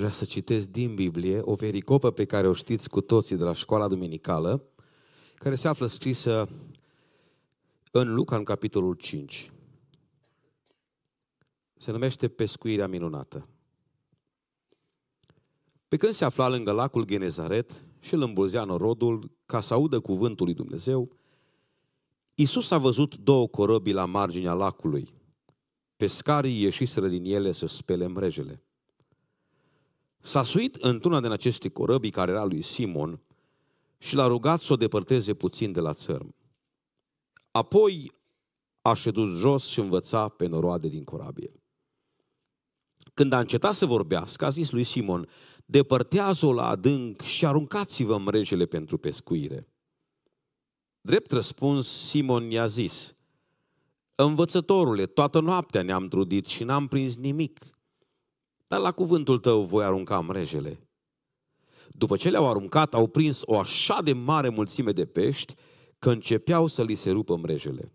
vreau să citesc din Biblie o vericopă pe care o știți cu toții de la școala duminicală, care se află scrisă în Luca, în capitolul 5. Se numește Pescuirea minunată. Pe când se afla lângă lacul Genezaret și îl îmbulzea norodul ca să audă cuvântul lui Dumnezeu, Iisus a văzut două corăbii la marginea lacului. Pescarii ieșiseră din ele să spele mrejele. S-a suit într-una din aceste corăbii care era lui Simon și l-a rugat să o depărteze puțin de la țărm. Apoi a ședut jos și învăța pe noroade din corabie. Când a încetat să vorbească, a zis lui Simon, depărtează-o la adânc și aruncați-vă mrejele pentru pescuire. Drept răspuns, Simon i-a zis, Învățătorule, toată noaptea ne-am trudit și n-am prins nimic. Dar la cuvântul tău voi arunca mrejele. După ce le-au aruncat, au prins o așa de mare mulțime de pești că începeau să li se rupă mrejele.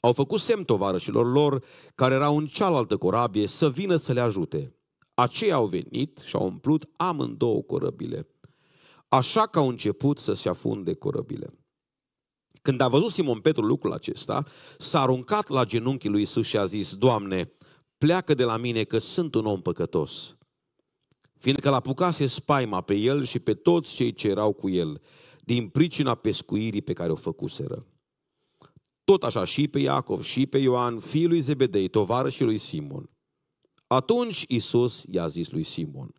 Au făcut semn tovarășilor lor, care erau în cealaltă corabie, să vină să le ajute. Aceia au venit și au umplut amândouă corăbile. Așa că au început să se afunde corăbile. Când a văzut Simon Petru lucrul acesta, s-a aruncat la genunchii lui Isus și a zis, Doamne, pleacă de la mine că sunt un om păcătos. Fiindcă l-a apucase spaima pe el și pe toți cei ce erau cu el, din pricina pescuirii pe care o făcuseră. Tot așa și pe Iacov și pe Ioan, fiul lui Zebedei, și lui Simon. Atunci Isus i-a zis lui Simon,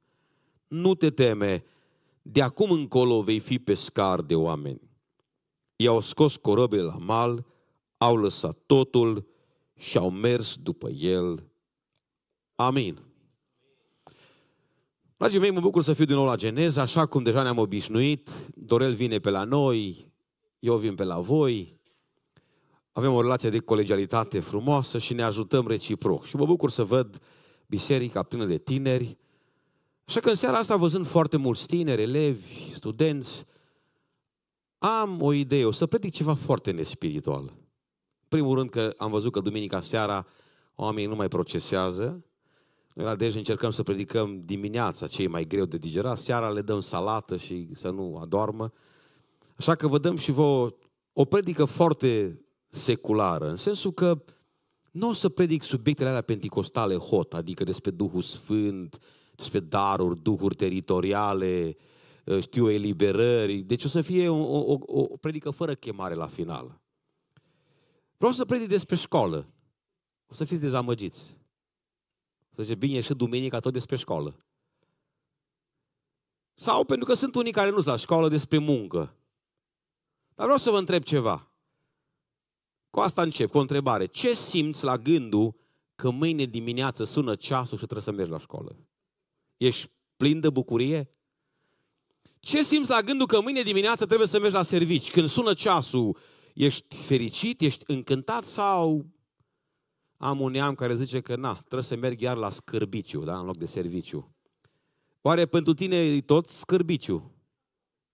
nu te teme, de acum încolo vei fi pescar de oameni. I-au scos corăbile la mal, au lăsat totul și au mers după el Amin. Dragii mei, mă bucur să fiu din nou la Geneza, așa cum deja ne-am obișnuit. Dorel vine pe la noi, eu vin pe la voi. Avem o relație de colegialitate frumoasă și ne ajutăm reciproc. Și mă bucur să văd biserica plină de tineri. Așa că în seara asta, văzând foarte mulți tineri, elevi, studenți, am o idee, o să predic ceva foarte nespiritual. În primul rând că am văzut că duminica seara oamenii nu mai procesează, noi la Dej încercăm să predicăm dimineața ce e mai greu de digerat, seara le dăm salată și să nu adormă. Așa că vă dăm și vă o predică foarte seculară, în sensul că nu o să predic subiectele alea penticostale hot, adică despre Duhul Sfânt, despre daruri, duhuri teritoriale, ă, știu, eliberări. Deci o să fie o, o, o predică fără chemare la final. Vreau să predic despre școală. O să fiți dezamăgiți zice, bine, și duminica tot despre școală. Sau pentru că sunt unii care nu sunt la școală despre muncă. Dar vreau să vă întreb ceva. Cu asta încep, cu o întrebare. Ce simți la gândul că mâine dimineață sună ceasul și trebuie să mergi la școală? Ești plin de bucurie? Ce simți la gândul că mâine dimineață trebuie să mergi la servici? Când sună ceasul, ești fericit, ești încântat sau am un neam care zice că na, trebuie să merg iar la scârbiciu, da, în loc de serviciu. Oare pentru tine e tot scârbiciu?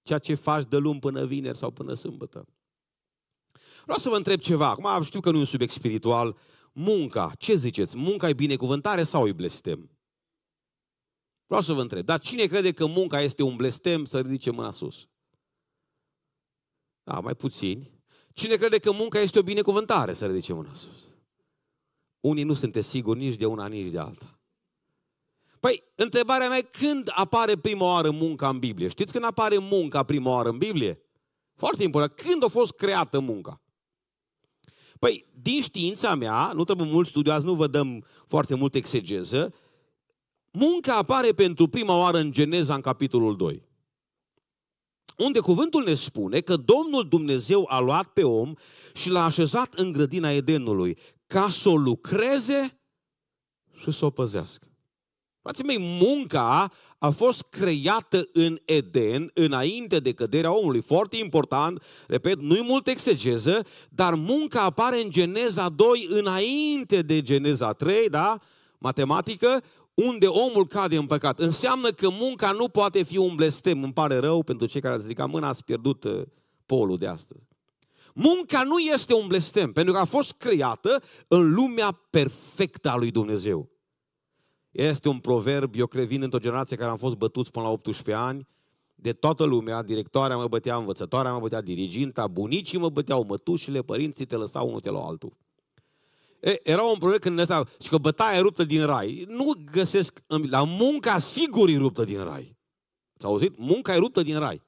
Ceea ce faci de luni până vineri sau până sâmbătă. Vreau să vă întreb ceva. Acum știu că nu e un subiect spiritual. Munca. Ce ziceți? Munca e binecuvântare sau e blestem? Vreau să vă întreb. Dar cine crede că munca este un blestem să ridice mâna sus? Da, mai puțini. Cine crede că munca este o binecuvântare să ridice mâna sus? Unii nu sunteți siguri nici de una, nici de alta. Păi, întrebarea mea e când apare prima oară munca în Biblie? Știți când apare munca prima oară în Biblie? Foarte important. Când a fost creată munca? Păi, din știința mea, nu trebuie mult studiu, azi nu vă dăm foarte mult exegeză, munca apare pentru prima oară în Geneza, în capitolul 2. Unde cuvântul ne spune că Domnul Dumnezeu a luat pe om și l-a așezat în grădina Edenului ca să o lucreze și să o păzească. Frații mei, munca a fost creată în Eden înainte de căderea omului. Foarte important, repet, nu-i mult exegeză, dar munca apare în Geneza 2 înainte de Geneza 3, da? Matematică, unde omul cade în păcat. Înseamnă că munca nu poate fi un blestem. Îmi pare rău pentru cei care ați ridicat mâna, ați pierdut uh, polul de astăzi. Munca nu este un blestem, pentru că a fost creată în lumea perfectă a lui Dumnezeu. Este un proverb, eu cred, vin într-o generație care am fost bătuți până la 18 ani, de toată lumea, directoarea mă bătea, învățătoarea mă bătea, diriginta, bunicii mă băteau, mătușile, părinții te lăsau unul te la altul. E, era un proverb când ne ăsta, și că bătaia e ruptă din rai. Nu găsesc, la munca sigur e ruptă din rai. S-a auzit? Munca e ruptă din rai.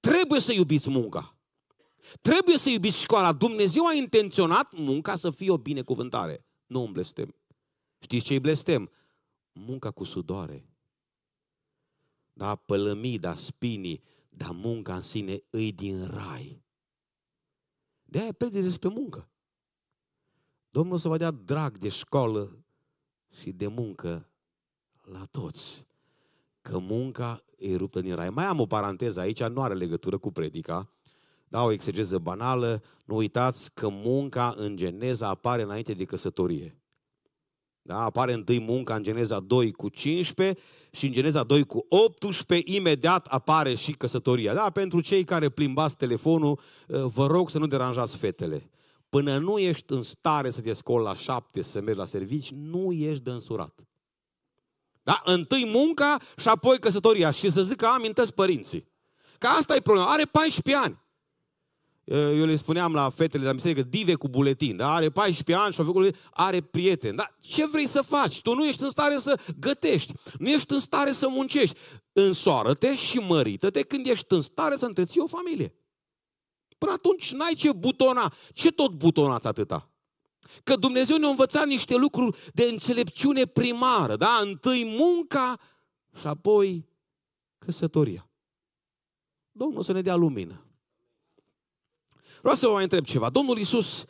Trebuie să iubiți munca. Trebuie să iubiți școala. Dumnezeu a intenționat munca să fie o binecuvântare. Nu un blestem. Știți ce-i blestem? Munca cu sudoare. Da, da, spinii, dar munca în sine îi din rai. De-aia predeți despre muncă. Domnul să vă dea drag de școală și de muncă la toți. Că munca e ruptă din rai. Mai am o paranteză aici, nu are legătură cu predica. Da, o exegeză banală, nu uitați că munca în Geneza apare înainte de căsătorie. Da, apare întâi munca în Geneza 2 cu 15 și în Geneza 2 cu 18, imediat apare și căsătoria. Da, pentru cei care plimbați telefonul, ă, vă rog să nu deranjați fetele. Până nu ești în stare să te scoli la șapte, să mergi la servici, nu ești dânsurat. Da? Întâi munca și apoi căsătoria. Și să zic că amintesc părinții. Că asta e problema. Are 14 ani. Eh, eu le spuneam la fetele de la biserică, dive cu buletin, da? are 14 ani și a făcut, are prieteni. Da? Ce vrei să faci? Tu nu ești în stare să gătești, nu ești în stare să muncești. Însoară-te și mărită-te când ești în stare să întreții o familie. Până atunci n-ai ce butona. Ce tot butonați atâta? Că Dumnezeu ne-a învățat niște lucruri de înțelepciune primară, da? Întâi munca și apoi căsătoria. Domnul să ne dea lumină Vreau să vă mai întreb ceva. Domnul Iisus,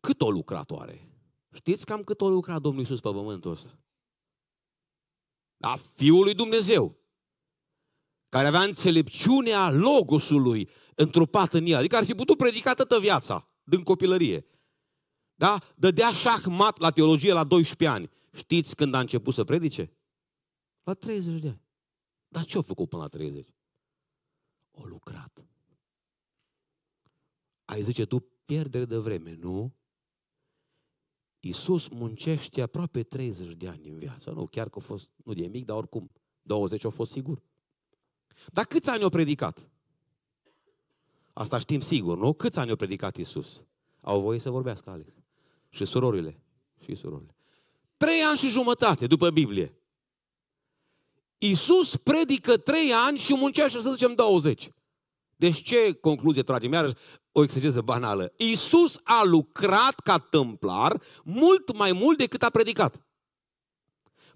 cât o lucratoare? Știți cam cât o lucrat Domnul Iisus pe pământul ăsta? A da, Fiul lui Dumnezeu, care avea înțelepciunea logosului întrupat în el, adică ar fi putut predica toată viața, din copilărie. Da? Dădea șahmat la teologie la 12 ani. Știți când a început să predice? La 30 de ani. Dar ce-a făcut până la 30? O lucrat ai zice tu pierdere de vreme, nu? Iisus muncește aproape 30 de ani în viață. Nu, chiar că a fost, nu de mic, dar oricum, 20 au fost sigur. Dar câți ani au predicat? Asta știm sigur, nu? Câți ani au predicat Iisus? Au voie să vorbească, Alex. Și surorile. Și surorile. Trei ani și jumătate după Biblie. Iisus predică trei ani și muncește, să zicem, 20. Deci ce concluzie tragem? Iar o exegeză banală. Iisus a lucrat ca tâmplar mult mai mult decât a predicat.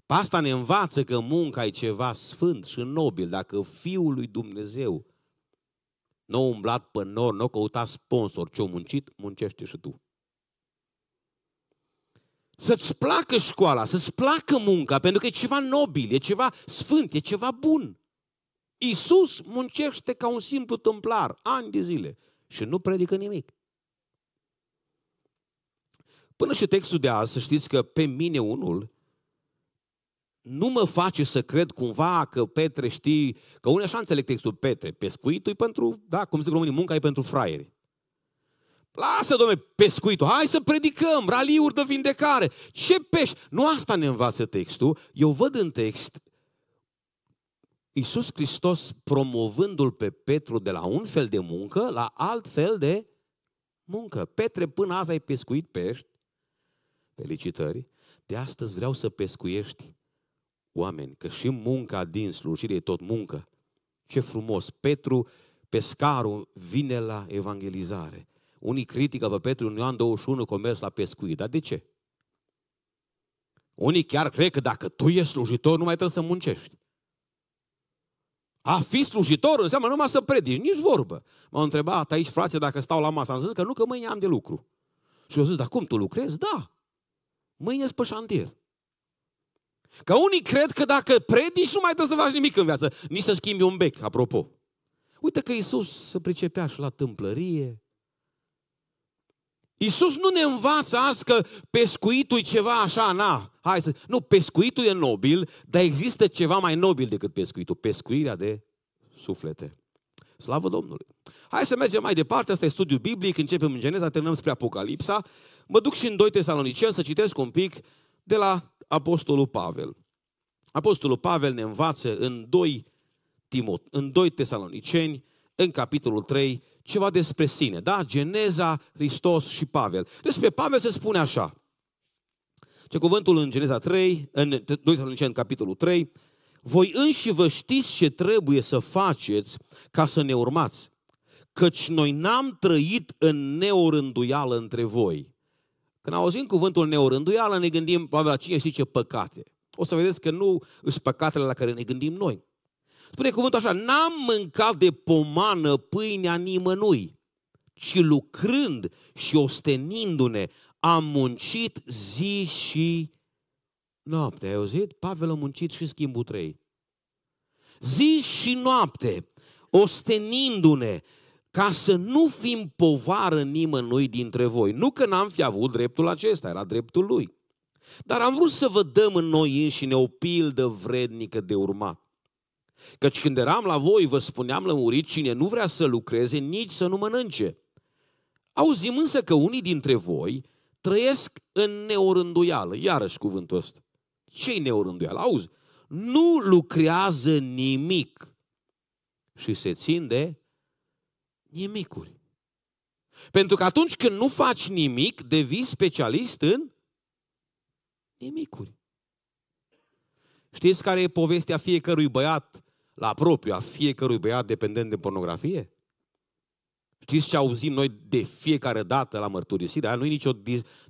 Pasta ne învață că munca e ceva sfânt și nobil. Dacă Fiul lui Dumnezeu nu a umblat pe nor, nu a căutat sponsor, ce o muncit, muncește și tu. Să-ți placă școala, să-ți placă munca, pentru că e ceva nobil, e ceva sfânt, e ceva bun. Iisus muncește ca un simplu tâmplar, ani de zile, și nu predică nimic. Până și textul de azi, să știți că pe mine unul nu mă face să cred cumva că Petre știi, că unii așa înțeleg textul Petre, pescuitul e pentru, da, cum zic românii, munca e pentru fraieri. Lasă, domne, pescuitul, hai să predicăm, raliuri de vindecare. Ce pești? Nu asta ne învață textul. Eu văd în text Iisus Hristos promovându-l pe Petru de la un fel de muncă la alt fel de muncă. Petre, până azi ai pescuit pești, felicitări, de astăzi vreau să pescuiești oameni, că și munca din slujire e tot muncă. Ce frumos! Petru, pescarul, vine la evangelizare. Unii critică pe Petru în Ioan 21 că mers la pescuit. Dar de ce? Unii chiar cred că dacă tu ești slujitor, nu mai trebuie să muncești. A fi slujitor înseamnă numai să predici, nici vorbă. M-au întrebat aici, frate, dacă stau la masă. Am zis că nu, că mâine am de lucru. Și eu zis, dar cum, tu lucrezi? Da. Mâine pe șantier. Că unii cred că dacă predici nu mai trebuie să faci nimic în viață. Nici să schimbi un bec, apropo. Uite că Iisus se pricepea și la tâmplărie, Iisus nu ne învață azi că pescuitul e ceva așa, na, hai să... Nu, pescuitul e nobil, dar există ceva mai nobil decât pescuitul, pescuirea de suflete. Slavă Domnului! Hai să mergem mai departe, asta e studiu biblic, începem în Geneza, terminăm spre Apocalipsa. Mă duc și în 2 Tesaloniceni să citesc un pic de la Apostolul Pavel. Apostolul Pavel ne învață în 2, Timot, în 2 Tesaloniceni, în capitolul 3, ceva despre sine. Da? Geneza, Hristos și Pavel. Despre Pavel se spune așa. Ce cuvântul în Geneza 3, în 2 în capitolul 3, voi înși vă știți ce trebuie să faceți ca să ne urmați, căci noi n-am trăit în neorânduială între voi. Când auzim cuvântul neorânduială, ne gândim Pavel cine știe ce păcate. O să vedeți că nu sunt păcatele la care ne gândim noi. Spune cuvântul așa, n-am mâncat de pomană pâinea nimănui, ci lucrând și ostenindu-ne, am muncit zi și noapte. Ai auzit? Pavel a muncit și schimbul trei. Zi și noapte, ostenindu-ne, ca să nu fim povară nimănui dintre voi. Nu că n-am fi avut dreptul acesta, era dreptul lui. Dar am vrut să vă dăm în noi înșine o pildă vrednică de urmat Căci când eram la voi, vă spuneam lămurit, cine nu vrea să lucreze, nici să nu mănânce. Auzim însă că unii dintre voi trăiesc în neorânduială. Iarăși cuvântul ăsta. Ce-i neorânduială? Auzi, nu lucrează nimic și se țin de nimicuri. Pentru că atunci când nu faci nimic, devii specialist în nimicuri. Știți care e povestea fiecărui băiat la propriu a fiecărui băiat dependent de pornografie? Știți ce auzim noi de fiecare dată la mărturisire? nu e nicio,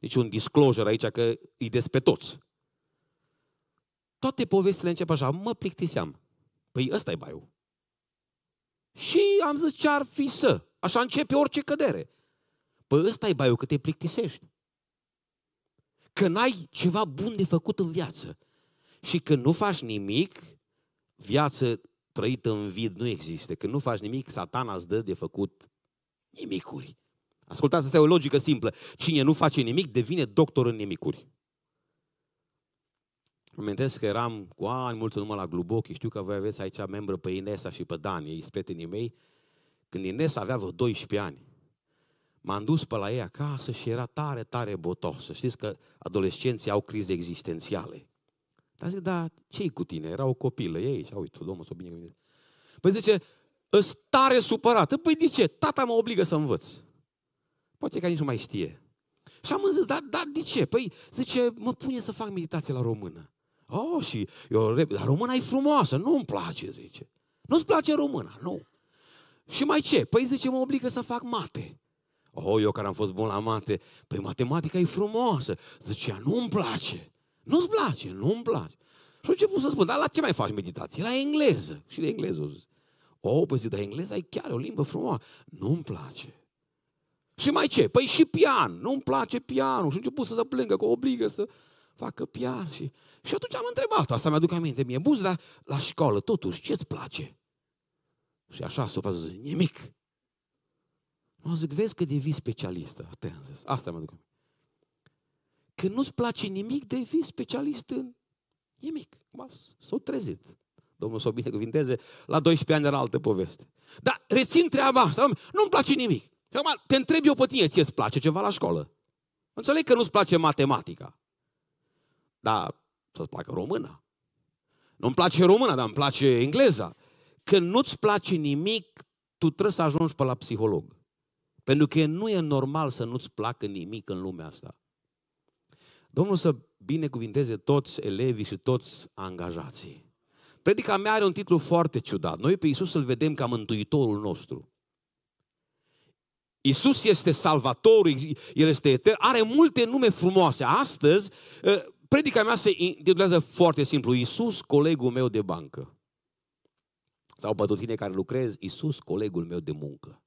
niciun disclosure aici, că e despre toți. Toate povestile încep așa, mă plictiseam. Păi ăsta e baiul. Și am zis ce ar fi să. Așa începe orice cădere. Păi ăsta e baiul, că te plictisești. Că n-ai ceva bun de făcut în viață. Și că nu faci nimic, viață trăit în vid nu există. Când nu faci nimic, satana îți dă de făcut nimicuri. Ascultați, asta e o logică simplă. Cine nu face nimic, devine doctor în nimicuri. Amintesc că eram cu ani mulți numai la Glubochi, știu că voi aveți aici membră pe Inesa și pe Dan, ei sunt prietenii mei. Când Inesa avea vreo 12 ani, m-am dus pe la ei acasă și era tare, tare botos. Să știți că adolescenții au crize existențiale. Dar zic, da, ce cu tine? Era o copilă, ei și uite, Domnul s-o binecuvinte. Păi zice, stare tare supărată. Păi de ce? Tata mă obligă să învăț. Poate că nici nu mai știe. Și am zis, da, da, de ce? Păi zice, mă pune să fac meditație la română. Oh, și eu, dar româna e frumoasă, nu mi place, zice. Nu-ți place româna, nu. Și mai ce? Păi zice, mă obligă să fac mate. Oh, eu care am fost bun la mate, păi matematica e frumoasă. zice nu-mi place. Nu-ți place, nu-mi place. Și ce pot să spun, dar la ce mai faci meditație? La engleză. Și de engleză o zis. O, păi zic, dar engleza e chiar o limbă frumoasă. Nu-mi place. Și mai ce? Păi și pian. Nu-mi place pianul. Și început să se plângă, că o obligă să facă pian. Și, și atunci am întrebat asta mi-aduc aminte mie. Buz, dar la școală, totuși, ce-ți place? Și așa s-o zic, nimic. Nu zic, vezi că devii specialistă. Atenție. asta mi-aduc aminte. Când nu-ți place nimic, devii specialist în nimic. S-au trezit. Domnul să o binecuvinteze, la 12 ani era altă poveste. Dar rețin treaba asta, nu-mi place nimic. Și acum te întreb eu pe tine, ție-ți place ceva la școală? Înțeleg că nu-ți place matematica, dar să-ți placă româna. Nu-mi place româna, dar îmi place engleza. Când nu-ți place nimic, tu trebuie să ajungi pe la psiholog. Pentru că nu e normal să nu-ți placă nimic în lumea asta. Domnul să binecuvinteze toți elevii și toți angajații. Predica mea are un titlu foarte ciudat. Noi pe Iisus îl vedem ca mântuitorul nostru. Iisus este salvatorul, El este etern, are multe nume frumoase. Astăzi, ă, predica mea se intitulează foarte simplu, Iisus colegul meu de bancă. Sau pentru tine care lucrezi, Iisus colegul meu de muncă.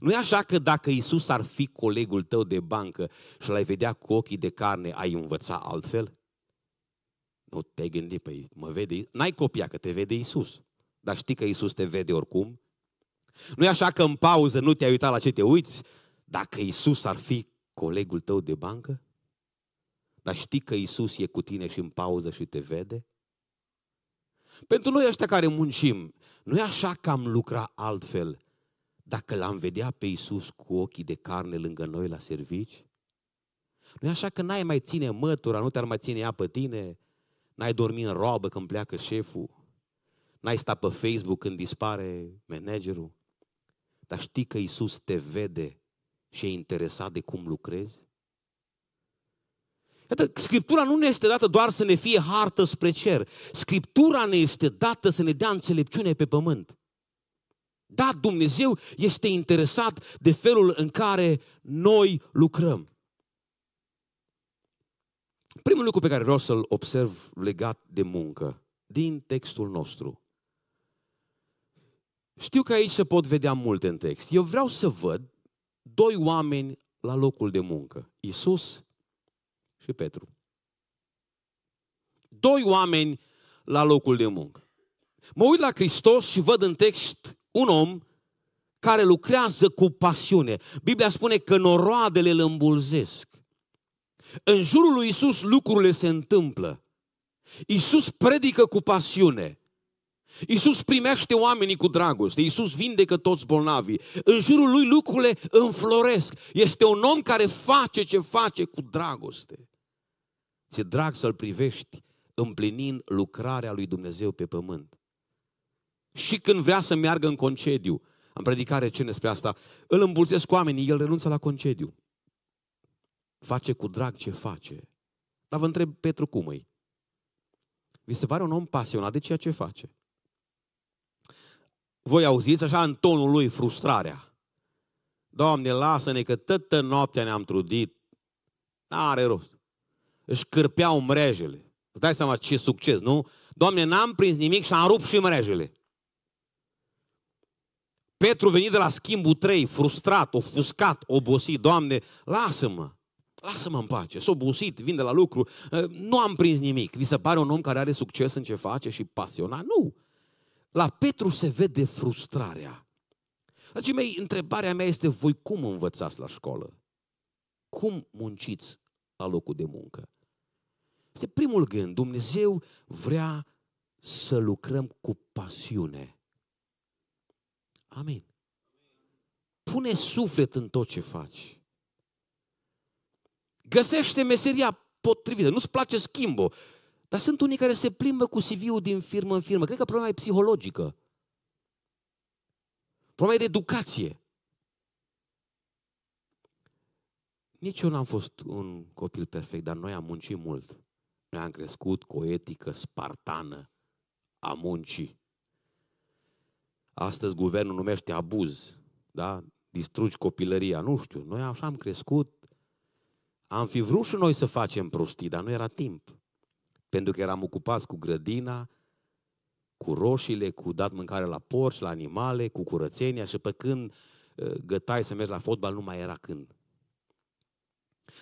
Nu e așa că dacă Isus ar fi colegul tău de bancă și l-ai vedea cu ochii de carne, ai învăța altfel? Nu te gândi, păi mă vede, n-ai copia că te vede Isus. Dar știi că Isus te vede oricum? Nu e așa că în pauză nu te-ai uitat la ce te uiți? Dacă Isus ar fi colegul tău de bancă? Dar știi că Isus e cu tine și în pauză și te vede? Pentru noi ăștia care muncim, nu e așa că am lucrat altfel dacă l-am vedea pe Iisus cu ochii de carne lângă noi la servici? nu e așa că n-ai mai ține mătura, nu te-ar mai ține ea pe tine, n-ai dormit în roabă când pleacă șeful, n-ai sta pe Facebook când dispare managerul, dar știi că Iisus te vede și e interesat de cum lucrezi? Iată, Scriptura nu ne este dată doar să ne fie hartă spre cer. Scriptura ne este dată să ne dea înțelepciune pe pământ. Da, Dumnezeu este interesat de felul în care noi lucrăm. Primul lucru pe care vreau să-l observ legat de muncă, din textul nostru. Știu că aici se pot vedea multe în text. Eu vreau să văd doi oameni la locul de muncă, Isus și Petru. Doi oameni la locul de muncă. Mă uit la Hristos și văd în text un om care lucrează cu pasiune. Biblia spune că noroadele îl îmbulzesc. În jurul lui Isus lucrurile se întâmplă. Isus predică cu pasiune. Isus primește oamenii cu dragoste, Isus vindecă toți bolnavii. În jurul lui lucrurile înfloresc. Este un om care face ce face cu dragoste. Ți-e drag să-l privești împlinind lucrarea lui Dumnezeu pe pământ și când vrea să meargă în concediu. Am predicat recent despre asta. Îl îmbulțesc cu oamenii, el renunță la concediu. Face cu drag ce face. Dar vă întreb, Petru, cum e? Vi se pare un om pasionat de ceea ce face. Voi auziți așa în tonul lui frustrarea. Doamne, lasă-ne că tătă noaptea ne-am trudit. N-are rost. Își cârpeau mrejele. Îți dai seama ce succes, nu? Doamne, n-am prins nimic și am rupt și mrejele. Petru venit de la schimbul 3, frustrat, ofuscat, obosit. Doamne, lasă-mă! Lasă-mă în pace, sunt obosit, vin de la lucru, eh, nu am prins nimic. Vi se pare un om care are succes în ce face și pasionat? Nu! La Petru se vede frustrarea. Dragii mei, întrebarea mea este, voi cum învățați la școală? Cum munciți la locul de muncă? Este primul gând, Dumnezeu vrea să lucrăm cu pasiune. Amin. Pune suflet în tot ce faci. Găsește meseria potrivită. Nu-ți place schimbul. Dar sunt unii care se plimbă cu CV-ul din firmă în firmă. Cred că problema e psihologică. Problema e de educație. Nici eu n-am fost un copil perfect, dar noi am muncit mult. Noi am crescut cu o etică spartană a muncii. Astăzi guvernul numește abuz, da? Distrugi copilăria, nu știu. Noi așa am crescut. Am fi vrut și noi să facem prostii, dar nu era timp. Pentru că eram ocupați cu grădina, cu roșiile, cu dat mâncare la porci, la animale, cu curățenia și pe când ă, gătai să mergi la fotbal, nu mai era când.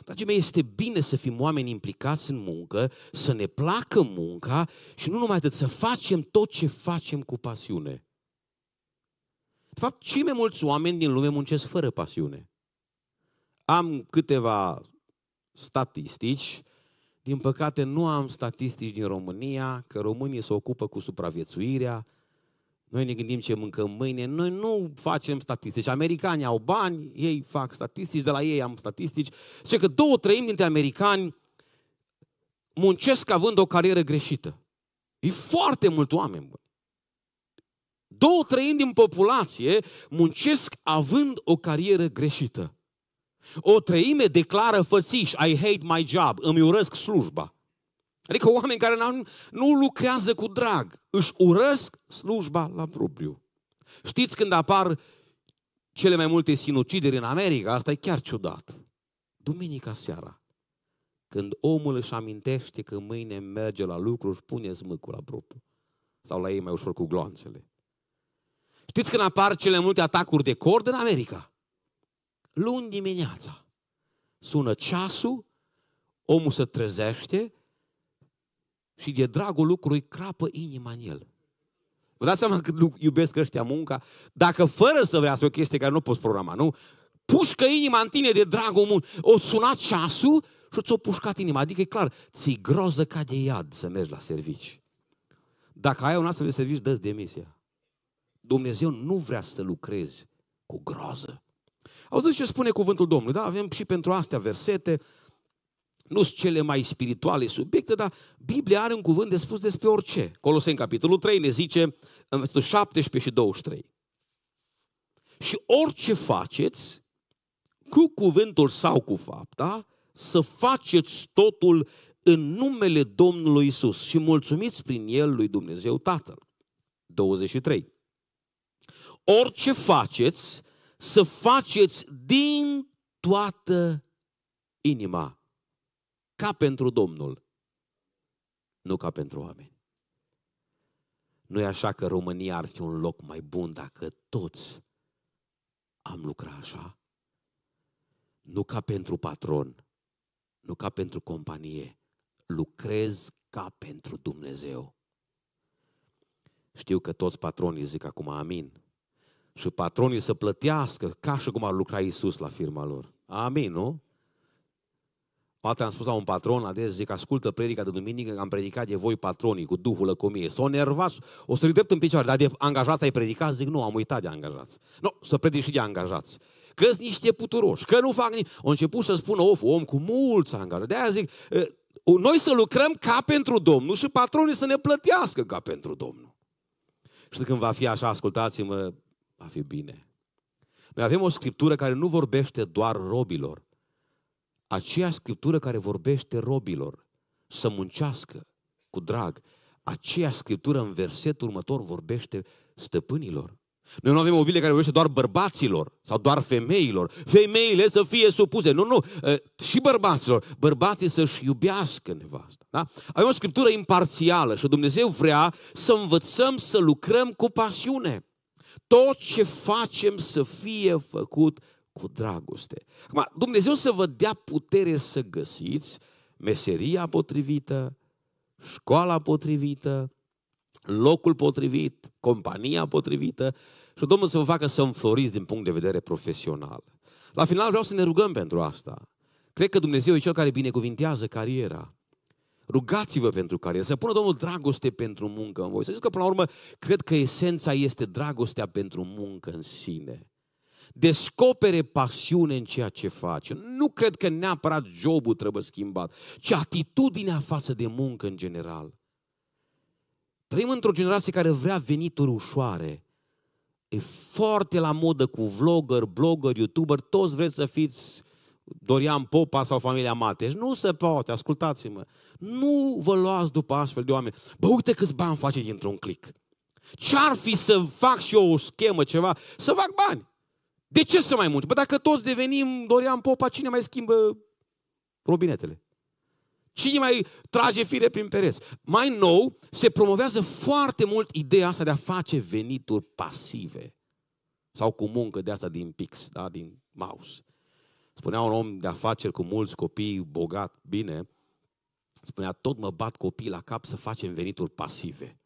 Dragii mei, este bine să fim oameni implicați în muncă, să ne placă munca și nu numai atât, să facem tot ce facem cu pasiune. De fapt, cei mai mulți oameni din lume muncesc fără pasiune. Am câteva statistici, din păcate nu am statistici din România, că românii se ocupă cu supraviețuirea, noi ne gândim ce mâncăm mâine, noi nu facem statistici. Americanii au bani, ei fac statistici, de la ei am statistici. Zice că două treimi dintre americani muncesc având o carieră greșită. E foarte mult oameni buni. Două treimi din populație muncesc având o carieră greșită. O treime declară fățiș, I hate my job, îmi urăsc slujba. Adică oameni care nu, nu lucrează cu drag, își urăsc slujba la propriu. Știți când apar cele mai multe sinucideri în America? Asta e chiar ciudat. Duminica seara, când omul își amintește că mâine merge la lucru, își pune smâcul la propriu. Sau la ei mai ușor cu gloanțele. Știți când apar cele multe atacuri de cord în America? Luni dimineața. Sună ceasul, omul se trezește și de dragul lucrului crapă inima în el. Vă dați seama cât iubesc ăștia munca? Dacă fără să vrea să o chestie care nu poți programa, nu? Pușcă inima în tine de dragul mult. O sunat ceasul și ți-o pușcat inima. Adică e clar, ți groză ca de iad să mergi la servici. Dacă ai un astfel de servici, dă demisia. Dumnezeu nu vrea să lucrezi cu groază. Auziți ce spune cuvântul Domnului, da? Avem și pentru astea versete, nu sunt cele mai spirituale subiecte, dar Biblia are un cuvânt de spus despre orice. Coloseni, capitolul 3, ne zice în versetul 17 și 23. Și orice faceți, cu cuvântul sau cu fapta, să faceți totul în numele Domnului Isus și mulțumiți prin El lui Dumnezeu Tatăl. 23 orice faceți, să faceți din toată inima, ca pentru Domnul, nu ca pentru oameni. Nu e așa că România ar fi un loc mai bun dacă toți am lucrat așa? Nu ca pentru patron, nu ca pentru companie, lucrez ca pentru Dumnezeu. Știu că toți patronii zic acum amin, și patronii să plătească ca și cum ar lucra Isus la firma lor. Amin, nu? Poate am spus la un patron, adesea zic, ascultă predica de duminică, am predicat de voi patronii cu Duhul lăcomie. S-o nervați, o să drept în picioare, dar de angajați ai predicat? Zic, nu, am uitat de angajați. Nu, să predici și de angajați. că sunt niște puturoși, că nu fac nici... Au început să spună, of, om cu mulți angajați. De-aia zic, noi să lucrăm ca pentru Domnul și patronii să ne plătească ca pentru Domnul. Și când va fi așa, ascultați-mă, va fi bine. Noi avem o scriptură care nu vorbește doar robilor. Aceea scriptură care vorbește robilor să muncească cu drag, aceea scriptură în versetul următor vorbește stăpânilor. Noi nu avem o Biblie care vorbește doar bărbaților sau doar femeilor. Femeile să fie supuse. Nu, nu. Și bărbaților. Bărbații să-și iubească nevasta. Da? Avem o scriptură imparțială și Dumnezeu vrea să învățăm să lucrăm cu pasiune. Tot ce facem să fie făcut cu dragoste. Acum, Dumnezeu să vă dea putere să găsiți meseria potrivită, școala potrivită, locul potrivit, compania potrivită și Domnul să vă facă să înfloriți din punct de vedere profesional. La final vreau să ne rugăm pentru asta. Cred că Dumnezeu e Cel care binecuvintează cariera. Rugați-vă pentru care, să pună Domnul dragoste pentru muncă în voi. Să zic că, până la urmă, cred că esența este dragostea pentru muncă în sine. Descopere pasiune în ceea ce faci. Nu cred că neapărat jobul trebuie schimbat, ci atitudinea față de muncă în general. Trăim într-o generație care vrea venituri ușoare. E foarte la modă cu vlogger, blogger, youtuber, toți vreți să fiți Dorian Popa sau familia Mateș. Deci nu se poate, ascultați-mă. Nu vă luați după astfel de oameni. Bă, uite câți bani face dintr-un clic. Ce-ar fi să fac și eu o schemă, ceva? Să fac bani. De ce să mai munci? Bă, dacă toți devenim Dorian Popa, cine mai schimbă robinetele? Cine mai trage fire prin pereți? Mai nou, se promovează foarte mult ideea asta de a face venituri pasive. Sau cu muncă de asta din pix, da? din mouse. Spunea un om de afaceri cu mulți copii, bogat, bine, spunea, tot mă bat copii la cap să facem venituri pasive.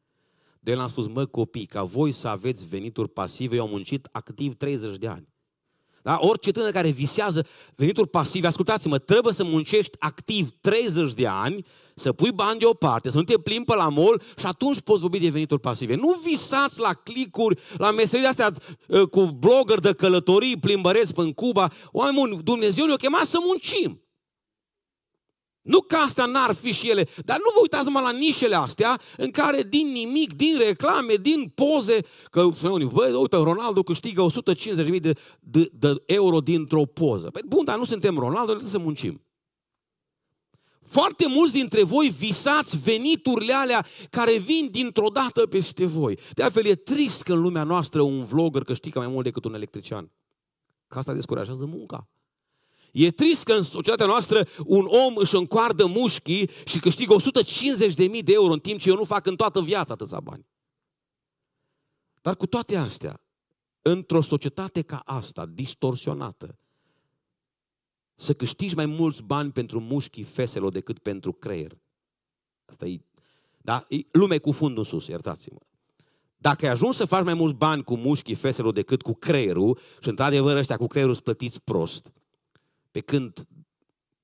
De el am spus, mă copii, ca voi să aveți venituri pasive, eu am muncit activ 30 de ani. Da? Orice tânăr care visează venituri pasive, ascultați-mă, trebuie să muncești activ 30 de ani să pui bani deoparte, să nu te plimbi pe la mol și atunci poți vorbi de venituri pasive. Nu visați la clicuri, la meserii astea ă, cu blogger de călătorii, plimbăresc până în Cuba. Oameni Dumnezeu ne-a chemat să muncim. Nu că astea n-ar fi și ele, dar nu vă uitați numai la nișele astea în care din nimic, din reclame, din poze, că unii, bă, uite, Ronaldo câștigă 150.000 de, de, de euro dintr-o poză. Păi bun, dar nu suntem Ronaldo, trebuie să muncim. Foarte mulți dintre voi visați veniturile alea care vin dintr-o dată peste voi. De altfel, e trist că în lumea noastră un vlogger câștigă mai mult decât un electrician. Că asta descurajează munca. E trist că în societatea noastră un om își încoardă mușchii și câștigă 150.000 de euro în timp ce eu nu fac în toată viața atâția bani. Dar cu toate astea, într-o societate ca asta, distorsionată, să câștigi mai mulți bani pentru mușchii feselor decât pentru creier. Asta e, da? e lume cu fundul în sus, iertați-mă. Dacă ai ajuns să faci mai mulți bani cu mușchii feselor decât cu creierul, și într-adevăr ăștia cu creierul sunt plătiți prost, pe când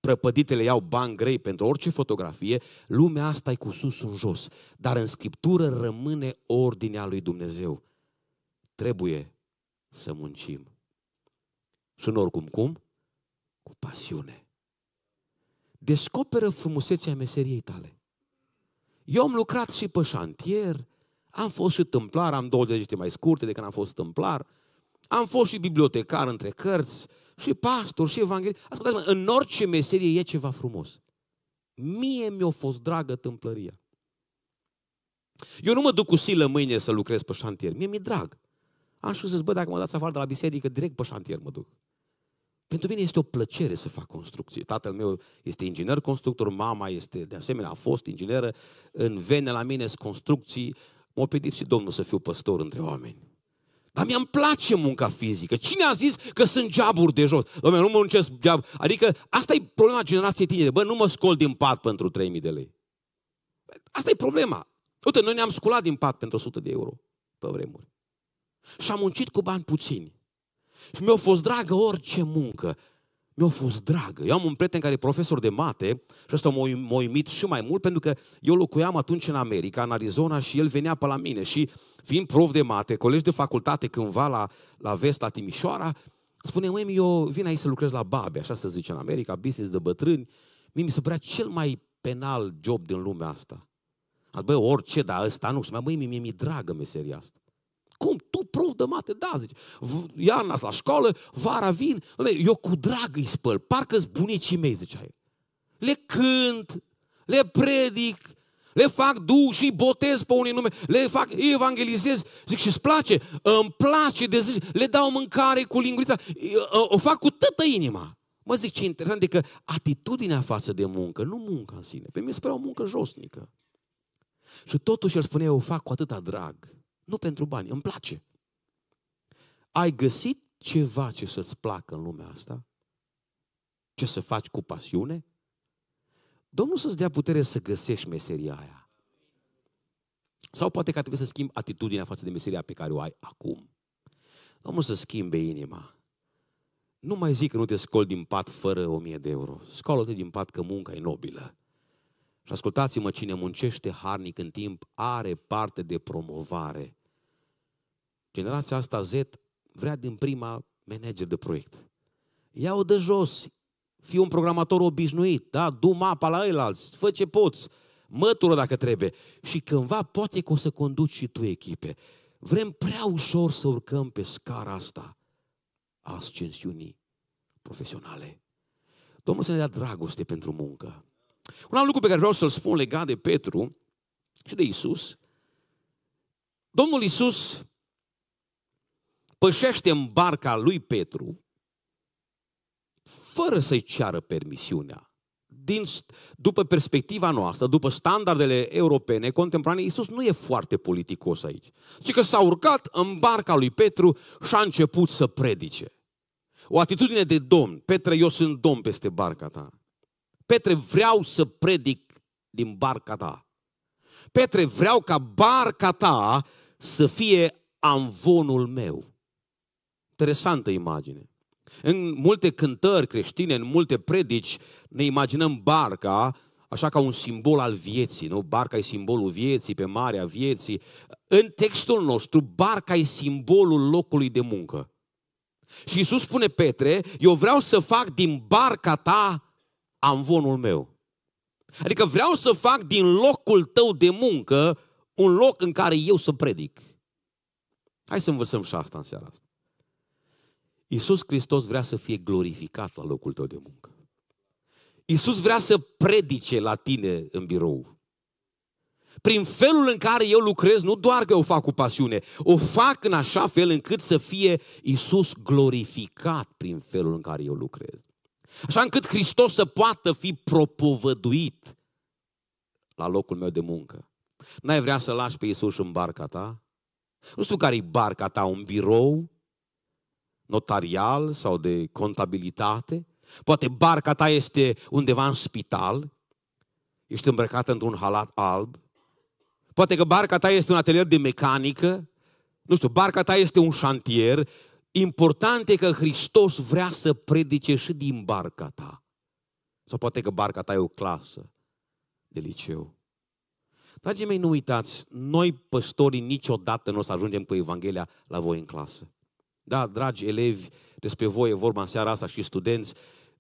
prăpăditele iau bani grei pentru orice fotografie, lumea asta e cu sus în jos. Dar în Scriptură rămâne ordinea lui Dumnezeu. Trebuie să muncim. Și în oricum cum, cu pasiune. Descoperă frumusețea meseriei tale. Eu am lucrat și pe șantier, am fost și tâmplar, am 20 de mai scurte de când am fost tâmplar, am fost și bibliotecar între cărți, și pastor, și evanghelist. Ascultați-mă, în orice meserie e ceva frumos. Mie mi-a fost dragă tâmplăria. Eu nu mă duc cu silă mâine să lucrez pe șantier. Mie mi-e drag. Am și zis, bă, dacă mă dați afară de la biserică, direct pe șantier mă duc. Pentru mine este o plăcere să fac construcții Tatăl meu este inginer constructor, mama este de asemenea, a fost ingineră. În vene la mine sunt construcții. M-a și Domnul să fiu păstor între oameni. Dar mi-am place munca fizică. Cine a zis că sunt geaburi de jos? Domnule, nu muncesc geab. Adică asta e problema generației tinere. Bă, nu mă scol din pat pentru 3.000 de lei. Asta e problema. Uite, noi ne-am sculat din pat pentru 100 de euro pe vremuri. Și am muncit cu bani puțini. Și mi-a fost dragă orice muncă. Mi-a fost dragă. Eu am un prieten care e profesor de mate și asta m-a uimit și mai mult pentru că eu locuiam atunci în America, în Arizona și el venea pe la mine și fiind prof de mate, colegi de facultate cândva la, la Vest, la Timișoara, spune, măi, eu vin aici să lucrez la babe, așa se zice în America, business de bătrâni. Mie mi se părea cel mai penal job din lumea asta. Bă, orice, dar ăsta nu. Și mai măi, mie mi-e dragă meseria asta. Cum? Tu prof de mate? Da, zice. Iarna la școală, vara vin, eu cu drag îi spăl, parcă sunt bunicii mei, zicea el. Le cânt, le predic, le fac duh și botez pe unii nume, le fac evangelizez, zic și îți place, îmi place de zi, le dau mâncare cu lingurița, o fac cu toată inima. Mă zic ce interesant, de că atitudinea față de muncă, nu munca în sine, pe mine spera o muncă josnică. Și totuși el spune, eu o fac cu atâta drag. Nu pentru bani, îmi place. Ai găsit ceva ce să-ți placă în lumea asta? Ce să faci cu pasiune? Domnul să-ți dea putere să găsești meseria aia. Sau poate că trebuie să schimbi atitudinea față de meseria pe care o ai acum. Domnul să schimbe inima. Nu mai zic că nu te scol din pat fără o mie de euro. Scolă-te din pat că munca e nobilă. Și ascultați-mă, cine muncește harnic în timp are parte de promovare. Generația asta Z vrea din prima manager de proiect. Ia-o de jos, fii un programator obișnuit, da? du mapa la alți, fă ce poți, mătură dacă trebuie. Și cândva poate că o să conduci și tu echipe. Vrem prea ușor să urcăm pe scara asta a ascensiunii profesionale. Domnul să ne dea dragoste pentru muncă. Un alt lucru pe care vreau să-l spun legat de Petru și de Isus. Domnul Isus pășește în barca lui Petru, fără să-i ceară permisiunea. Din, după perspectiva noastră, după standardele europene contemporane, Iisus nu e foarte politicos aici. ci că s-a urcat în barca lui Petru și a început să predice. O atitudine de domn. Petre, eu sunt domn peste barca ta. Petre, vreau să predic din barca ta. Petre, vreau ca barca ta să fie amvonul meu interesantă imagine. În multe cântări creștine, în multe predici, ne imaginăm barca așa ca un simbol al vieții, nu? Barca e simbolul vieții, pe marea vieții. În textul nostru, barca e simbolul locului de muncă. Și Iisus spune Petre, eu vreau să fac din barca ta amvonul meu. Adică vreau să fac din locul tău de muncă un loc în care eu să predic. Hai să învățăm și asta în seara asta. Iisus Hristos vrea să fie glorificat la locul tău de muncă. Iisus vrea să predice la tine în birou. Prin felul în care eu lucrez, nu doar că o fac cu pasiune, o fac în așa fel încât să fie Iisus glorificat prin felul în care eu lucrez. Așa încât Hristos să poată fi propovăduit la locul meu de muncă. N-ai vrea să lași pe Iisus în barca ta? Nu știu care e barca ta, un birou, notarial sau de contabilitate, poate barca ta este undeva în spital, ești îmbrăcat într-un halat alb, poate că barca ta este un atelier de mecanică, nu știu, barca ta este un șantier, important e că Hristos vrea să predice și din barca ta. Sau poate că barca ta e o clasă de liceu. Dragii mei, nu uitați, noi păstorii niciodată nu o să ajungem cu Evanghelia la voi în clasă. Da, dragi elevi, despre voi e vorba în seara asta și studenți,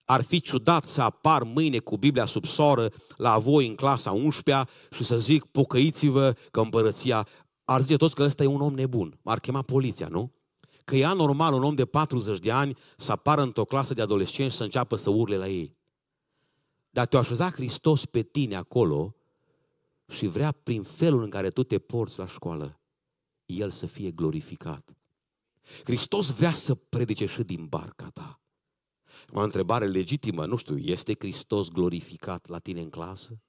ar fi ciudat să apar mâine cu Biblia sub soară la voi în clasa 11-a și să zic, pocăiți-vă că împărăția... Ar zice toți că ăsta e un om nebun. Ar chema poliția, nu? Că e anormal un om de 40 de ani să apară într-o clasă de adolescenți și să înceapă să urle la ei. Dar te-a așezat Hristos pe tine acolo și vrea prin felul în care tu te porți la școală, El să fie glorificat. Hristos vrea să predice și din barca ta. O întrebare legitimă, nu știu, este Hristos glorificat la tine în clasă?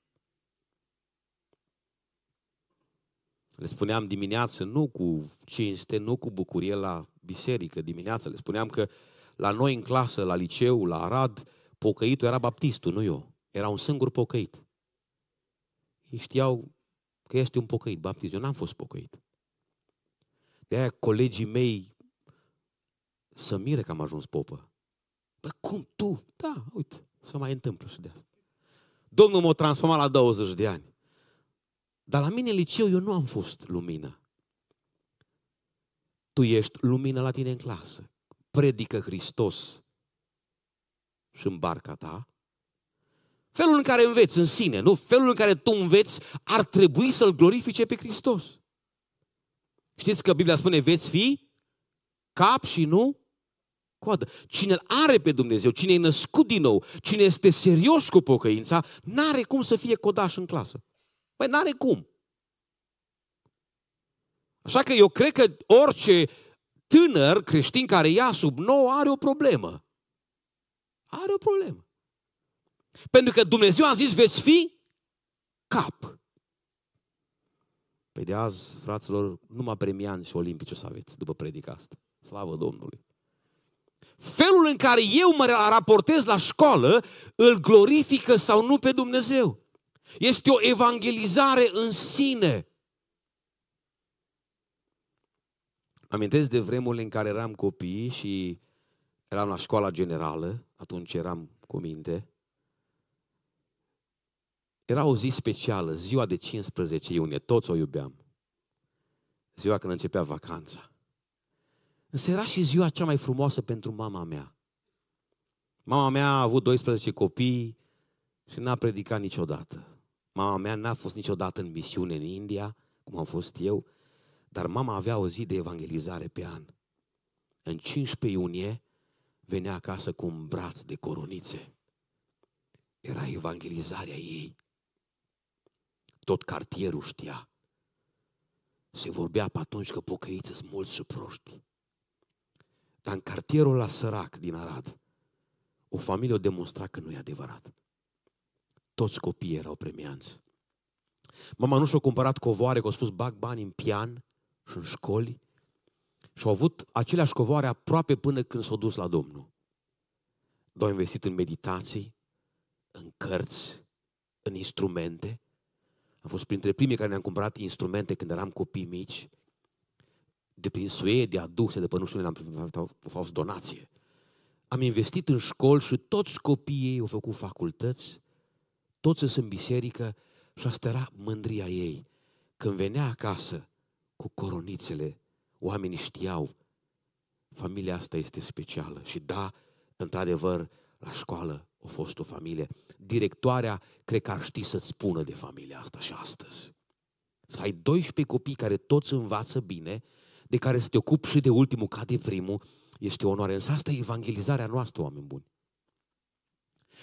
Le spuneam dimineață, nu cu cinste, nu cu bucurie la biserică dimineață, le spuneam că la noi în clasă, la liceu, la Arad, pocăitul era baptistul, nu eu. Era un singur pocăit. Ei știau că este un pocăit baptist. Eu n-am fost pocăit. De aia colegii mei să mire că am ajuns popă. Păi cum tu? Da, uite, să mai întâmplă și de asta. Domnul m-a transformat la 20 de ani. Dar la mine în liceu eu nu am fost lumină. Tu ești lumină la tine în clasă. Predică Hristos și în barca ta. Felul în care înveți în sine, nu? Felul în care tu înveți ar trebui să-L glorifice pe Hristos. Știți că Biblia spune veți fi cap și nu coadă. Cine îl are pe Dumnezeu, cine e născut din nou, cine este serios cu pocăința, n-are cum să fie codaș în clasă. Păi n-are cum. Așa că eu cred că orice tânăr creștin care ia sub nou are o problemă. Are o problemă. Pentru că Dumnezeu a zis, veți fi cap. Păi de azi, fraților, numai premiani și olimpici o să aveți după predica asta. Slavă Domnului! felul în care eu mă raportez la școală îl glorifică sau nu pe Dumnezeu. Este o evangelizare în sine. Amintesc de vremurile în care eram copii și eram la școala generală, atunci eram cu minte. Era o zi specială, ziua de 15 iunie, toți o iubeam. Ziua când începea vacanța. Însă era și ziua cea mai frumoasă pentru mama mea. Mama mea a avut 12 copii și n-a predicat niciodată. Mama mea n-a fost niciodată în misiune în India, cum am fost eu, dar mama avea o zi de evangelizare pe an. În 15 iunie venea acasă cu un braț de coronițe. Era evangelizarea ei. Tot cartierul știa. Se vorbea pe atunci că pocăiți sunt mulți și proști. Dar în cartierul la sărac din Arad, o familie o demonstra că nu e adevărat. Toți copiii erau premianți. Mama nu și-a cumpărat covoare, că au spus bag bani în pian și în școli și au avut aceleași covoare aproape până când s-au dus la Domnul. Dar au investit în meditații, în cărți, în instrumente. Am fost printre primii care ne-am cumpărat instrumente când eram copii mici de prin Suedia, aduse de pe nu știu unde, am fost donație. Am investit în școli și toți copiii ei au făcut facultăți, toți sunt în biserică și asta era mândria ei. Când venea acasă cu coronițele, oamenii știau, familia asta este specială. Și da, într-adevăr, la școală a fost o familie. Directoarea cred că ar ști să-ți spună de familia asta și astăzi. Să ai 12 copii care toți învață bine, de care să te ocupi și de ultimul ca de primul, este onoare. Însă asta e evangelizarea noastră, oameni buni.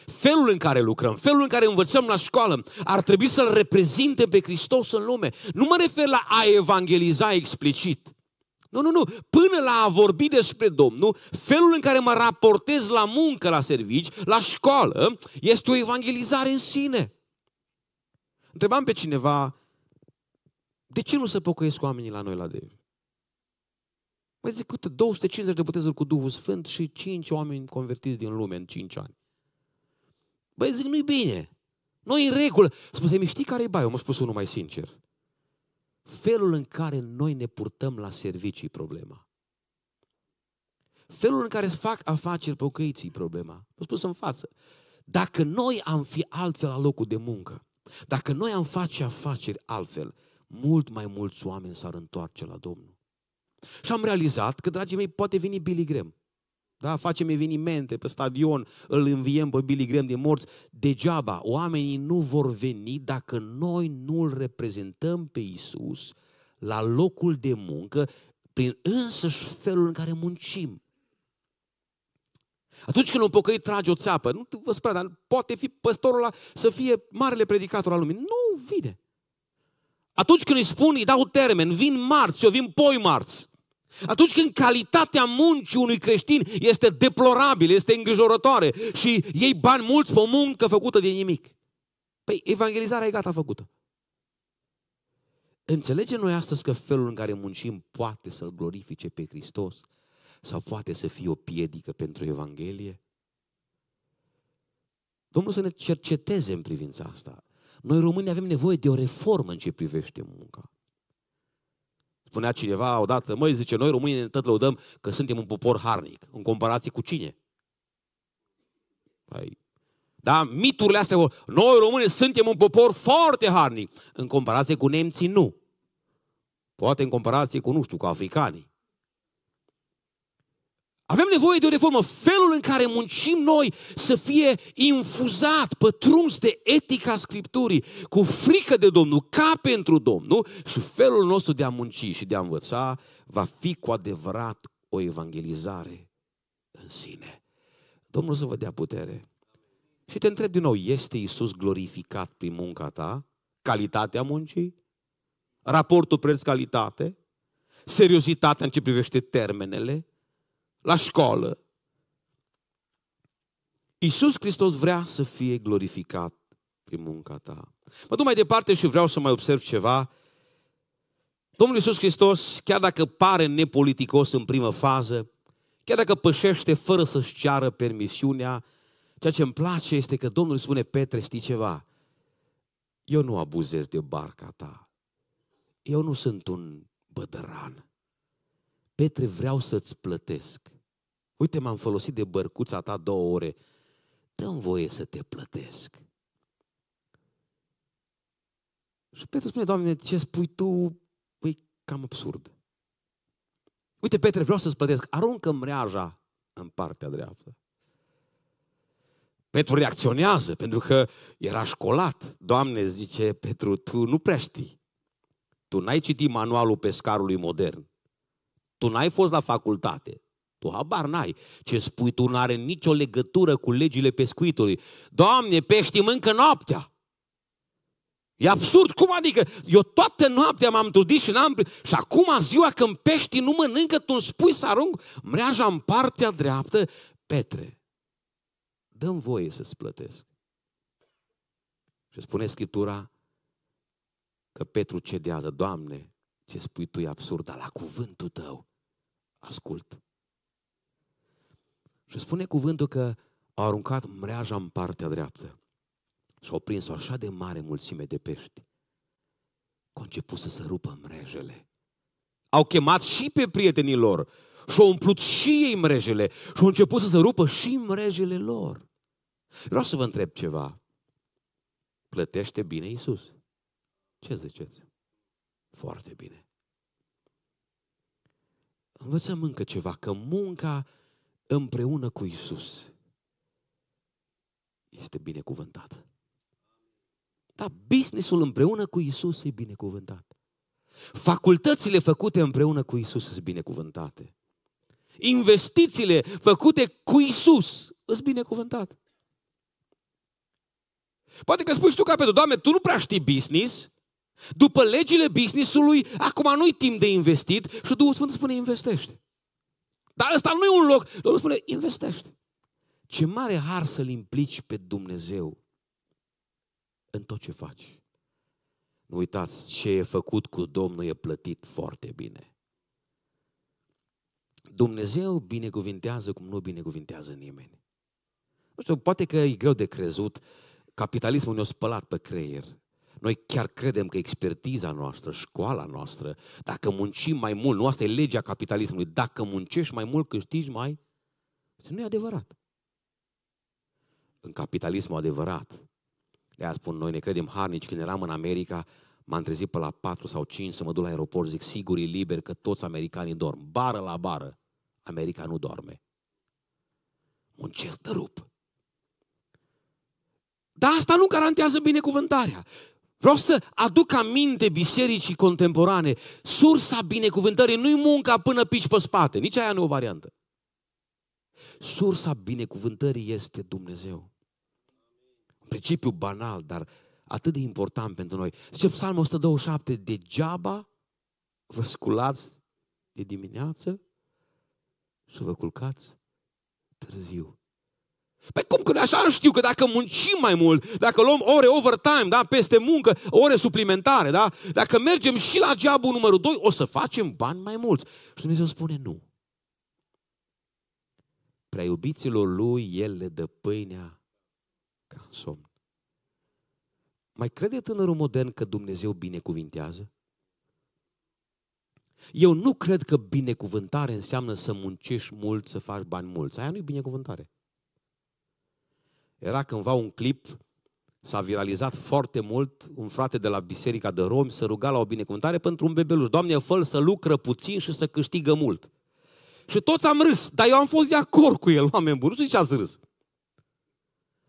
Felul în care lucrăm, felul în care învățăm la școală, ar trebui să-L reprezinte pe Hristos în lume. Nu mă refer la a evangeliza explicit. Nu, nu, nu. Până la a vorbi despre Domnul, felul în care mă raportez la muncă, la servici, la școală, este o evangelizare în sine. Întrebam pe cineva, de ce nu se pocăiesc oamenii la noi la Devi? Mă păi zic, câte 250 de botezuri cu Duhul Sfânt și 5 oameni convertiți din lume în 5 ani. Băi, zic, nu-i bine. nu în regulă. Spune, mi știi care e baiul? M-a spus unul mai sincer. Felul în care noi ne purtăm la servicii problema. Felul în care îți fac afaceri pocăiții problema. M-a spus în față. Dacă noi am fi altfel la locul de muncă, dacă noi am face afaceri altfel, mult mai mulți oameni s-ar întoarce la Domnul. Și am realizat că, dragii mei, poate veni Billy Graham. Da? Facem evenimente pe stadion, îl înviem pe Billy Graham din morți. Degeaba, oamenii nu vor veni dacă noi nu îl reprezentăm pe Isus la locul de muncă prin însăși felul în care muncim. Atunci când un pocăit trage o țeapă, nu vă spune, dar poate fi păstorul ăla să fie marele predicator al lumii. Nu vine. Atunci când îi spun, îi dau termen, vin marți, eu vin poi marți. Atunci când calitatea muncii unui creștin este deplorabilă, este îngrijorătoare și ei bani mulți pe o muncă făcută de nimic. Păi evangelizarea e gata făcută. Înțelegem noi astăzi că felul în care muncim poate să-L glorifice pe Hristos sau poate să fie o piedică pentru Evanghelie? Domnul să ne cerceteze în privința asta. Noi români avem nevoie de o reformă în ce privește munca. Spunea cineva odată, măi, zice, noi românii ne tot lăudăm că suntem un popor harnic, în comparație cu cine? Păi, da, miturile astea, noi români suntem un popor foarte harnic, în comparație cu nemții nu. Poate în comparație cu, nu știu, cu africanii. Avem nevoie de o reformă. Felul în care muncim noi să fie infuzat, pătruns de etica Scripturii, cu frică de Domnul, ca pentru Domnul și felul nostru de a munci și de a învăța va fi cu adevărat o evangelizare în sine. Domnul să vă dea putere. Și te întreb din nou, este Isus glorificat prin munca ta? Calitatea muncii? Raportul preț-calitate? Seriozitatea în ce privește termenele? la școală. Iisus Hristos vrea să fie glorificat prin munca ta. Mă duc mai departe și vreau să mai observ ceva. Domnul Iisus Hristos, chiar dacă pare nepoliticos în primă fază, chiar dacă pășește fără să-și ceară permisiunea, ceea ce îmi place este că Domnul spune, Petre, știi ceva? Eu nu abuzez de barca ta. Eu nu sunt un bădăran. Petre, vreau să-ți plătesc. Uite, m-am folosit de bărcuța ta două ore. Dă-mi voie să te plătesc. Și Petru spune, Doamne, ce spui tu? Păi, cam absurd. Uite, Petre, vreau să-ți plătesc. Aruncă mreaja în partea dreaptă. Petru reacționează, pentru că era școlat. Doamne, zice Petru, tu nu prea știi. Tu n-ai citit manualul pescarului modern. Tu n-ai fost la facultate. Tu habar n-ai. Ce spui tu nu are nicio legătură cu legile pescuitului. Doamne, pești mâncă noaptea. E absurd, cum adică? Eu toată noaptea m-am trudit și n-am... Și acum, ziua când peștii nu mănâncă, tu îmi spui să arunc mreaja în partea dreaptă, Petre, dăm voie să-ți plătesc. Și spune Scriptura că Petru cedează, Doamne, ce spui tu e absurd, dar la cuvântul tău ascult. Și spune cuvântul că a aruncat mreaja în partea dreaptă și au prins o așa de mare mulțime de pești. Că au început să se rupă mrejele. Au chemat și pe prietenii lor și au umplut și ei mrejele și au început să se rupă și mrejele lor. Vreau să vă întreb ceva. Plătește bine Isus? Ce ziceți? Foarte bine. Învățăm încă ceva, că munca împreună cu Isus este binecuvântat. Da, businessul împreună cu Isus e binecuvântat. Facultățile făcute împreună cu Isus sunt binecuvântate. Investițiile făcute cu Isus sunt binecuvântate. Poate că spui și tu ca Petru, Doamne, tu nu prea știi business, după legile businessului, acum nu-i timp de investit și Duhul Sfânt spune investește. Dar ăsta nu e un loc. Domnul spune, investește. Ce mare har să-L implici pe Dumnezeu în tot ce faci. Nu uitați, ce e făcut cu Domnul e plătit foarte bine. Dumnezeu binecuvintează cum nu binecuvintează nimeni. Nu știu, poate că e greu de crezut, capitalismul ne-a spălat pe creier. Noi chiar credem că expertiza noastră, școala noastră, dacă muncim mai mult, nu asta e legea capitalismului, dacă muncești mai mult, câștigi mai... Nu e adevărat. În capitalismul adevărat, de spun, noi ne credem harnici. Când eram în America, m-am trezit pe la 4 sau 5 să mă duc la aeroport, zic, sigur e liber că toți americanii dorm. Bară la bară, America nu dorme. Muncesc de rup. Dar asta nu garantează binecuvântarea. Vreau să aduc aminte bisericii contemporane. Sursa binecuvântării nu-i munca până pici pe spate, nici aia nu e o variantă. Sursa binecuvântării este Dumnezeu. În principiu banal, dar atât de important pentru noi. Zice Psalmul 127, degeaba vă sculați de dimineață și vă culcați târziu. Păi cum că așa știu că dacă muncim mai mult, dacă luăm ore overtime, da, peste muncă, ore suplimentare, da, dacă mergem și la geabul numărul 2, o să facem bani mai mulți. Și Dumnezeu spune nu. Prea iubiților lui, el le dă pâinea ca în somn. Mai crede tânărul modern că Dumnezeu binecuvintează? Eu nu cred că binecuvântare înseamnă să muncești mult, să faci bani mulți. Aia nu e binecuvântare. Era cândva un clip, s-a viralizat foarte mult, un frate de la Biserica de Romi să ruga la o binecuvântare pentru un bebeluș. Doamne, fă să lucră puțin și să câștigă mult. Și toți am râs, dar eu am fost de acord cu el, oameni buni, nu știu ce ați râs.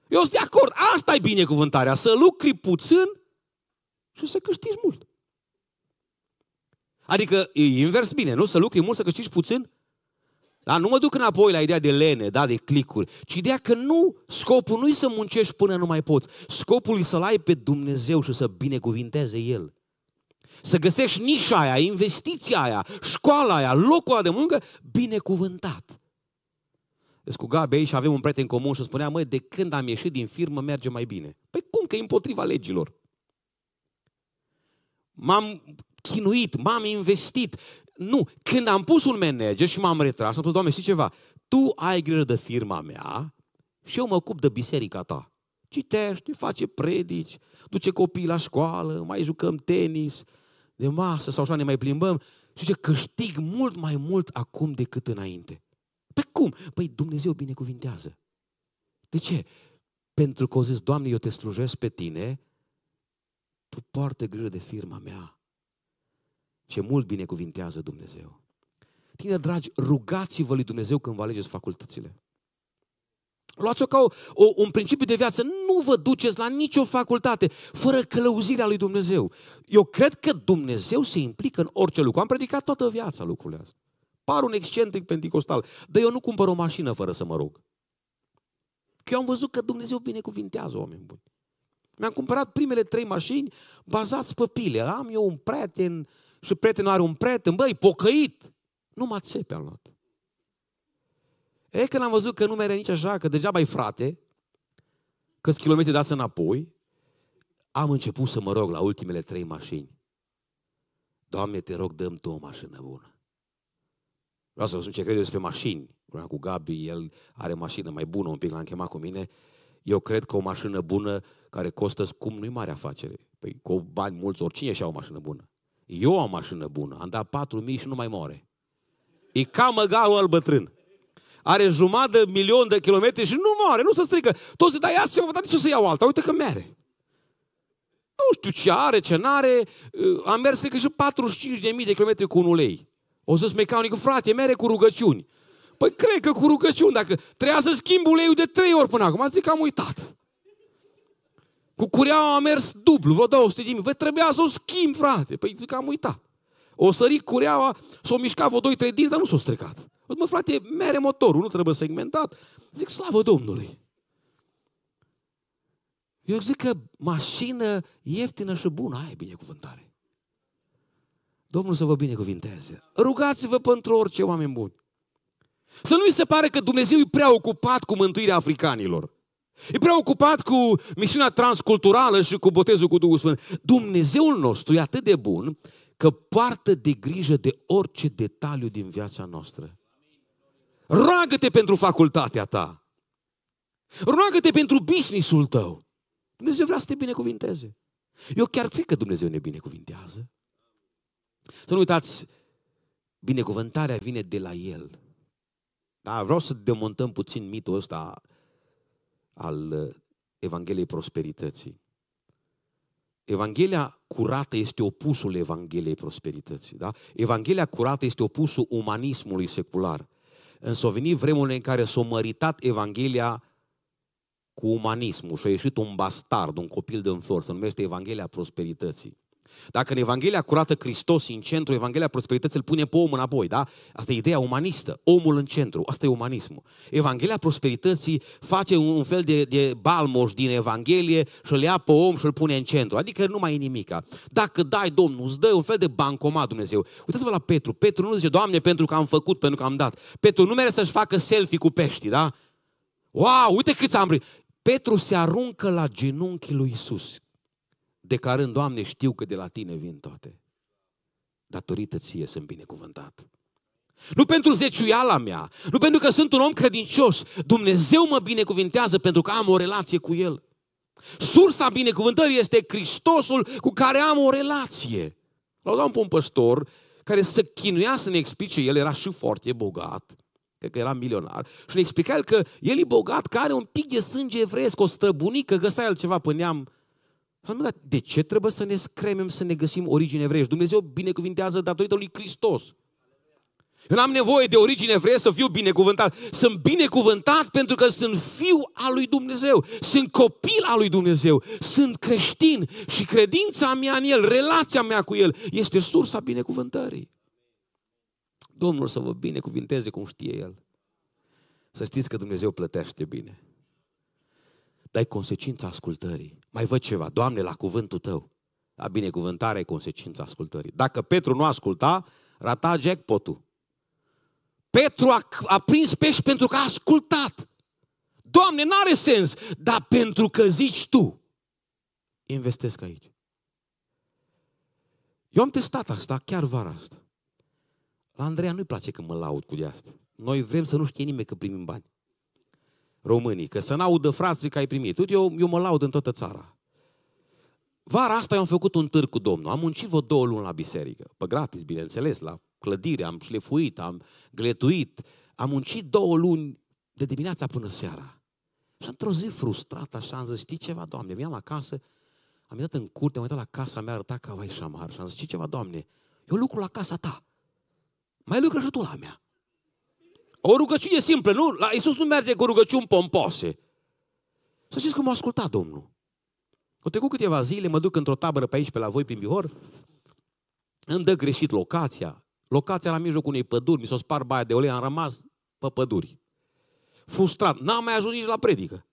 Eu sunt de acord, asta e binecuvântarea, să lucri puțin și să câștigi mult. Adică e invers bine, nu? Să lucri mult, să câștigi puțin da? Nu mă duc înapoi la ideea de lene, da, de clicuri, ci ideea că nu, scopul nu e să muncești până nu mai poți. Scopul e să-L ai pe Dumnezeu și să binecuvinteze El. Să găsești nișa aia, investiția aia, școala aia, locul ăla de muncă, binecuvântat. Deci cu Gabi aici avem un prieten comun și spunea, măi, de când am ieșit din firmă merge mai bine. Păi cum că e împotriva legilor? M-am chinuit, m-am investit nu. Când am pus un manager și m-am retras, am spus, Doamne, știi ceva? Tu ai grijă de firma mea și eu mă ocup de biserica ta. Citește, face predici, duce copiii la școală, mai jucăm tenis, de masă sau așa ne mai plimbăm. Și zice, câștig mult mai mult acum decât înainte. Pe păi cum? Păi Dumnezeu binecuvintează. De ce? Pentru că o zis, Doamne, eu te slujesc pe tine, tu poartă grijă de firma mea. Ce mult binecuvintează Dumnezeu. Tine, dragi, rugați-vă lui Dumnezeu când vă alegeți facultățile. Luați-o ca o, o, un principiu de viață. Nu vă duceți la nicio facultate fără călăuzirea lui Dumnezeu. Eu cred că Dumnezeu se implică în orice lucru. Am predicat toată viața lucrurile astea. Par un excentric pentecostal. Dar eu nu cumpăr o mașină fără să mă rog. Că eu am văzut că Dumnezeu binecuvintează oameni buni. Mi-am cumpărat primele trei mașini bazați pe pile. Am eu un prieten și prietenul are un prieten, băi, pocăit. Nu mă țepe am luat. E când am văzut că nu merge nici așa, că degeaba ai frate, că kilometri dați înapoi, am început să mă rog la ultimele trei mașini. Doamne, te rog, dăm tu o mașină bună. Vreau să vă spun ce cred despre mașini. Una cu Gabi, el are mașină mai bună, un pic l-am chemat cu mine. Eu cred că o mașină bună care costă scump nu-i mare afacere. Păi cu bani mulți, oricine și a o mașină bună. Eu am mașină bună, am dat 4.000 și nu mai moare. E ca măgarul al bătrân. Are jumătate de milion de kilometri și nu moare, nu se strică. Toți se dai asta, să dar de ce să iau alta? Uite că mere. Nu știu ce are, ce n-are. Am mers, cred că și 45.000 de kilometri cu un ulei. O să-ți mecanic, frate, mere cu rugăciuni. Păi cred că cu rugăciuni, dacă trebuia să schimb uleiul de trei ori până acum, zic că am uitat. Cu cureaua a mers dublu, vreo 200 de mii. Păi trebuia să o schimb, frate. Păi zic, am uitat. O sări cureaua, s-o mișca vreo 2-3 dinți, dar nu s-o stricat. Păi, mă, frate, mere motorul, nu trebuie segmentat. Zic, slavă Domnului. Eu zic că mașină ieftină și bună, e binecuvântare. Domnul să vă binecuvinteze. Rugați-vă pentru orice oameni buni. Să nu-i se pare că Dumnezeu e prea ocupat cu mântuirea africanilor. E preocupat cu misiunea transculturală și cu botezul cu Duhul Sfânt. Dumnezeul nostru e atât de bun că poartă de grijă de orice detaliu din viața noastră. Roagă-te pentru facultatea ta. Roagă-te pentru businessul tău. Dumnezeu vrea să te binecuvinteze. Eu chiar cred că Dumnezeu ne binecuvintează. Să nu uitați, binecuvântarea vine de la El. Dar vreau să demontăm puțin mitul ăsta al uh, Evangheliei Prosperității. Evanghelia curată este opusul Evangheliei Prosperității. Da? Evanghelia curată este opusul umanismului secular. Însă a venit vremurile în care s-a măritat Evanghelia cu umanismul și a ieșit un bastard, un copil de înflor, se numește Evanghelia Prosperității. Dacă în Evanghelia curată Hristos în centru, Evanghelia prosperității îl pune pe om înapoi, da? Asta e ideea umanistă, omul în centru, asta e umanismul. Evanghelia prosperității face un fel de, de balmoș din Evanghelie și îl ia pe om și îl pune în centru, adică nu mai e nimica. Dacă dai, Domnul, îți dă un fel de bancomat Dumnezeu. Uitați-vă la Petru, Petru nu zice, Doamne, pentru că am făcut, pentru că am dat. Petru nu merge să-și facă selfie cu pești, da? Wow, uite câți am primit! Petru se aruncă la genunchii lui Isus declarând, Doamne, știu că de la Tine vin toate. Datorită Ție sunt binecuvântat. Nu pentru zeciuiala mea, nu pentru că sunt un om credincios. Dumnezeu mă binecuvintează pentru că am o relație cu El. Sursa binecuvântării este Hristosul cu care am o relație. L-au un păstor care să chinuia să ne explice, el era și foarte bogat, cred că era milionar, și ne explica el că el e bogat, că are un pic de sânge evreiesc, o străbunică, găsa el ceva pe neam Doamne, păi, dar de ce trebuie să ne scremem să ne găsim origine evreiești? Dumnezeu binecuvintează datorită lui Hristos. Eu n-am nevoie de origine evreiești să fiu binecuvântat. Sunt binecuvântat pentru că sunt fiu al lui Dumnezeu. Sunt copil al lui Dumnezeu. Sunt creștin și credința mea în El, relația mea cu El, este sursa binecuvântării. Domnul să vă binecuvinteze cum știe El. Să știți că Dumnezeu plătește bine. Dar e consecința ascultării mai văd ceva. Doamne, la cuvântul tău. La binecuvântare e consecința ascultării. Dacă Petru nu asculta, rata jackpot-ul. Petru a, a prins pești pentru că a ascultat. Doamne, n-are sens, dar pentru că zici tu, investesc aici. Eu am testat asta chiar vara asta. La Andreea nu-i place că mă laud cu de asta. Noi vrem să nu știe nimeni că primim bani românii, că să n-audă frații că ai primit. Uite, eu, eu mă laud în toată țara. Vara asta eu am făcut un târg cu Domnul. Am muncit vreo două luni la biserică. Pe gratis, bineînțeles, la clădire, am șlefuit, am gletuit. Am muncit două luni de dimineața până seara. Și într-o zi frustrat, așa, am zis, știi ceva, Doamne, mi-am acasă, am intrat în curte, am uitat la casa mea, arăta ca vai șamar și am zis, știi ceva, Doamne, eu lucru la casa ta. Mai lucră și tu la mea. O rugăciune simplă, nu? La Iisus nu merge cu rugăciuni pompoase. Să știți că m-a ascultat Domnul. O trecut câteva zile, mă duc într-o tabără pe aici, pe la voi, prin Bihor, îmi dă greșit locația. Locația la mijlocul unei păduri, mi s-o spart baia de ulei, am rămas pe păduri. Frustrat, n-am mai ajuns nici la predică.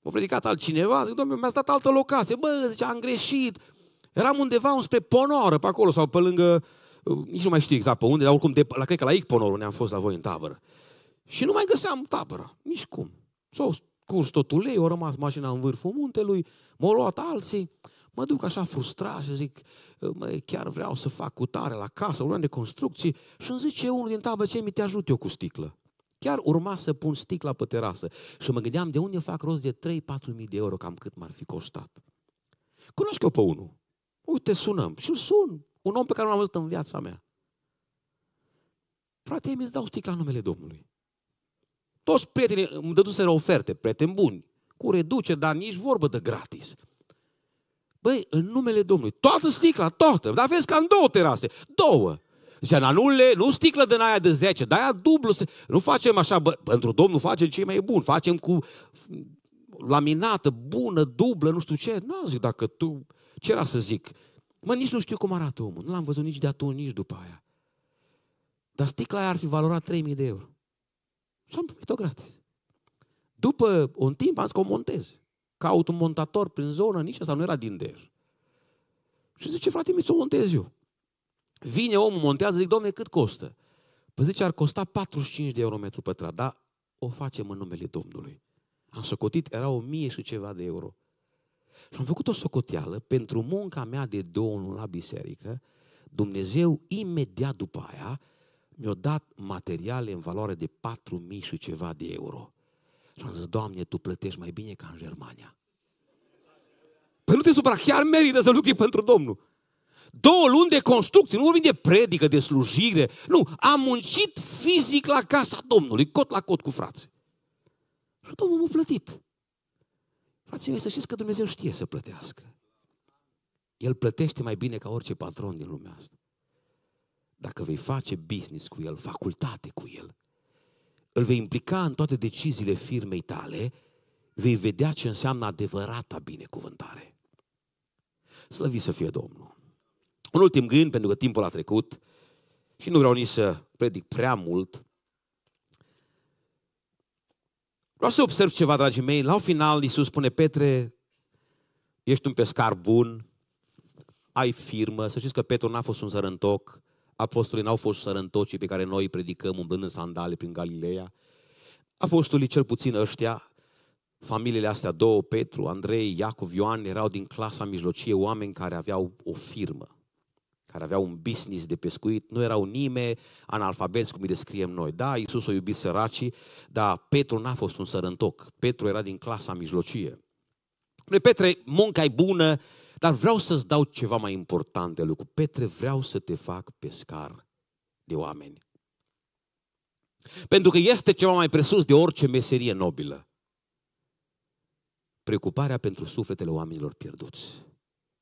M-a predicat altcineva, zic, domnule, mi-a stat altă locație. Bă, zice, am greșit. Eram undeva spre Ponoră, pe acolo, sau pe lângă nici nu mai știu exact pe unde, dar oricum, de, la, cred că la Icponorul ne-am fost la voi în tabără. Și nu mai găseam tabără, nici cum. S-au curs tot ulei, au rămas mașina în vârful muntelui, m-au luat alții. Mă duc așa frustrat și zic, mă, chiar vreau să fac cu tare la casă, urmă de construcții. Și îmi zice unul din tabără, ce mi te ajut eu cu sticlă? Chiar urma să pun sticla pe terasă. Și mă gândeam de unde fac rost de 3-4 mii de euro, cam cât m-ar fi costat. Cunosc eu pe unul. Uite, sunăm. Și îl sun. Un om pe care nu l-am văzut în viața mea. Frate, mi-ți dau sticla numele Domnului. Toți prietenii îmi dăduseră oferte, prieteni buni, cu reduceri, dar nici vorbă de gratis. Băi, în numele Domnului, toată sticla, toată, dar vezi că am două terase, două. Zicea, nu, le, nu sticlă de aia de 10, de aia dublu. Se... Nu facem așa, bă, pentru Domnul facem ce mai bun, facem cu laminată, bună, dublă, nu știu ce. Nu, zic, dacă tu, ce era să zic, Mă, nici nu știu cum arată omul. Nu l-am văzut nici de atunci, nici după aia. Dar sticla aia ar fi valorat 3.000 de euro. Și am primit-o gratis. După un timp am zis că o montez. Caut un montator prin zonă, nici asta nu era din Dej. Și zice, frate, mi-ți o montez eu. Vine omul, montează, zic, domne, cât costă? Păi zice, ar costa 45 de euro metru pătrat, dar o facem în numele Domnului. Am socotit, era o mie și ceva de euro și am făcut o socoteală pentru munca mea de două luni la biserică. Dumnezeu, imediat după aia, mi-a dat materiale în valoare de 4.000 și ceva de euro. Și am zis, Doamne, Tu plătești mai bine ca în Germania. Păi nu te supra, chiar merită să lucri pentru Domnul. Două luni de construcție, nu vorbim de predică, de slujire. Nu, am muncit fizic la casa Domnului, cot la cot cu frații. Și Domnul m-a plătit. Frații mei, să știți că Dumnezeu știe să plătească. El plătește mai bine ca orice patron din lumea asta. Dacă vei face business cu el, facultate cu el, îl vei implica în toate deciziile firmei tale, vei vedea ce înseamnă adevărata binecuvântare. Slăvi să fie Domnul! Un ultim gând, pentru că timpul a trecut și nu vreau nici să predic prea mult, Vreau să observ ceva, dragii mei. La un final, Iisus spune, Petre, ești un pescar bun, ai firmă. Să știți că Petru n-a fost un sărântoc. apostolii n-au fost sărântocii pe care noi predicăm umblând în sandale prin Galileea. Apostolii, cel puțin ăștia, familiile astea două, Petru, Andrei, Iacov, Ioan, erau din clasa mijlocie, oameni care aveau o firmă care aveau un business de pescuit, nu erau nime analfabeti cum îi descriem noi. Da, Iisus o iubit săracii, dar Petru n-a fost un sărântoc. Petru era din clasa mijlocie. Petre, munca e bună, dar vreau să-ți dau ceva mai important de lucru. Petre, vreau să te fac pescar de oameni. Pentru că este ceva mai presus de orice meserie nobilă. Preocuparea pentru sufletele oamenilor pierduți.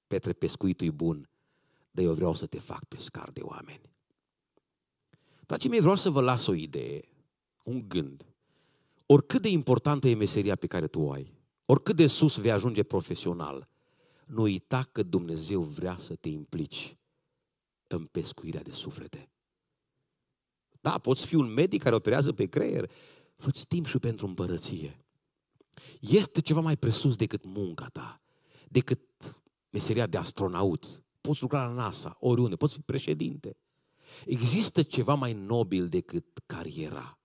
Petre, pescuitul e bun, dar eu vreau să te fac pescar de oameni. Dragii mei, vreau să vă las o idee, un gând. Oricât de importantă e meseria pe care tu o ai, oricât de sus vei ajunge profesional, nu uita că Dumnezeu vrea să te implici în pescuirea de suflete. Da, poți fi un medic care operează pe creier. Fă-ți timp și pentru împărăție. Este ceva mai presus decât munca ta, decât meseria de astronaut, poți lucra la NASA, oriunde, poți fi președinte. Există ceva mai nobil decât cariera.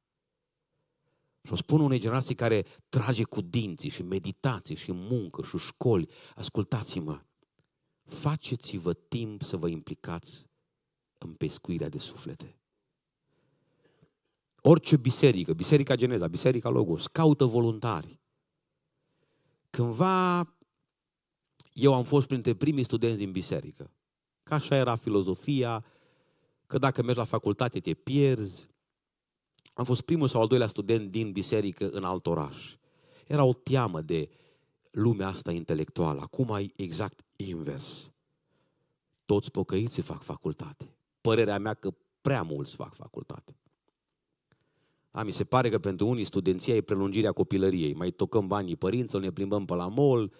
Și o spun unei generații care trage cu dinții și meditații și muncă și școli. Ascultați-mă, faceți-vă timp să vă implicați în pescuirea de suflete. Orice biserică, biserica Geneza, biserica Logos, caută voluntari. Cândva eu am fost printre primii studenți din biserică. Ca așa era filozofia, că dacă mergi la facultate te pierzi. Am fost primul sau al doilea student din biserică în alt oraș. Era o teamă de lumea asta intelectuală. Acum ai exact invers. Toți pocăiții fac facultate. Părerea mea că prea mulți fac facultate. A, mi se pare că pentru unii studenția e prelungirea copilăriei. Mai tocăm banii părinților, ne plimbăm pe la mall,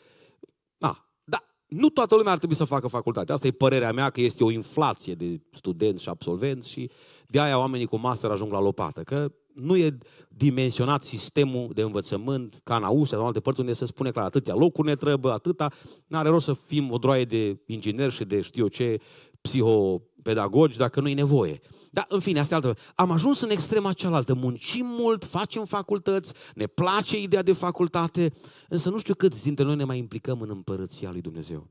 nu toată lumea ar trebui să facă facultate. Asta e părerea mea că este o inflație de studenți și absolvenți și de aia oamenii cu master ajung la lopată. Că nu e dimensionat sistemul de învățământ ca în Austria sau în alte părți unde se spune clar atâtea locuri ne trebuie, atâta. N-are rost să fim o droaie de ingineri și de știu eu ce psiho pedagogi dacă nu-i nevoie. Dar, în fine, asta e altă. Am ajuns în extrema cealaltă. Muncim mult, facem facultăți, ne place ideea de facultate, însă nu știu câți dintre noi ne mai implicăm în împărăția lui Dumnezeu.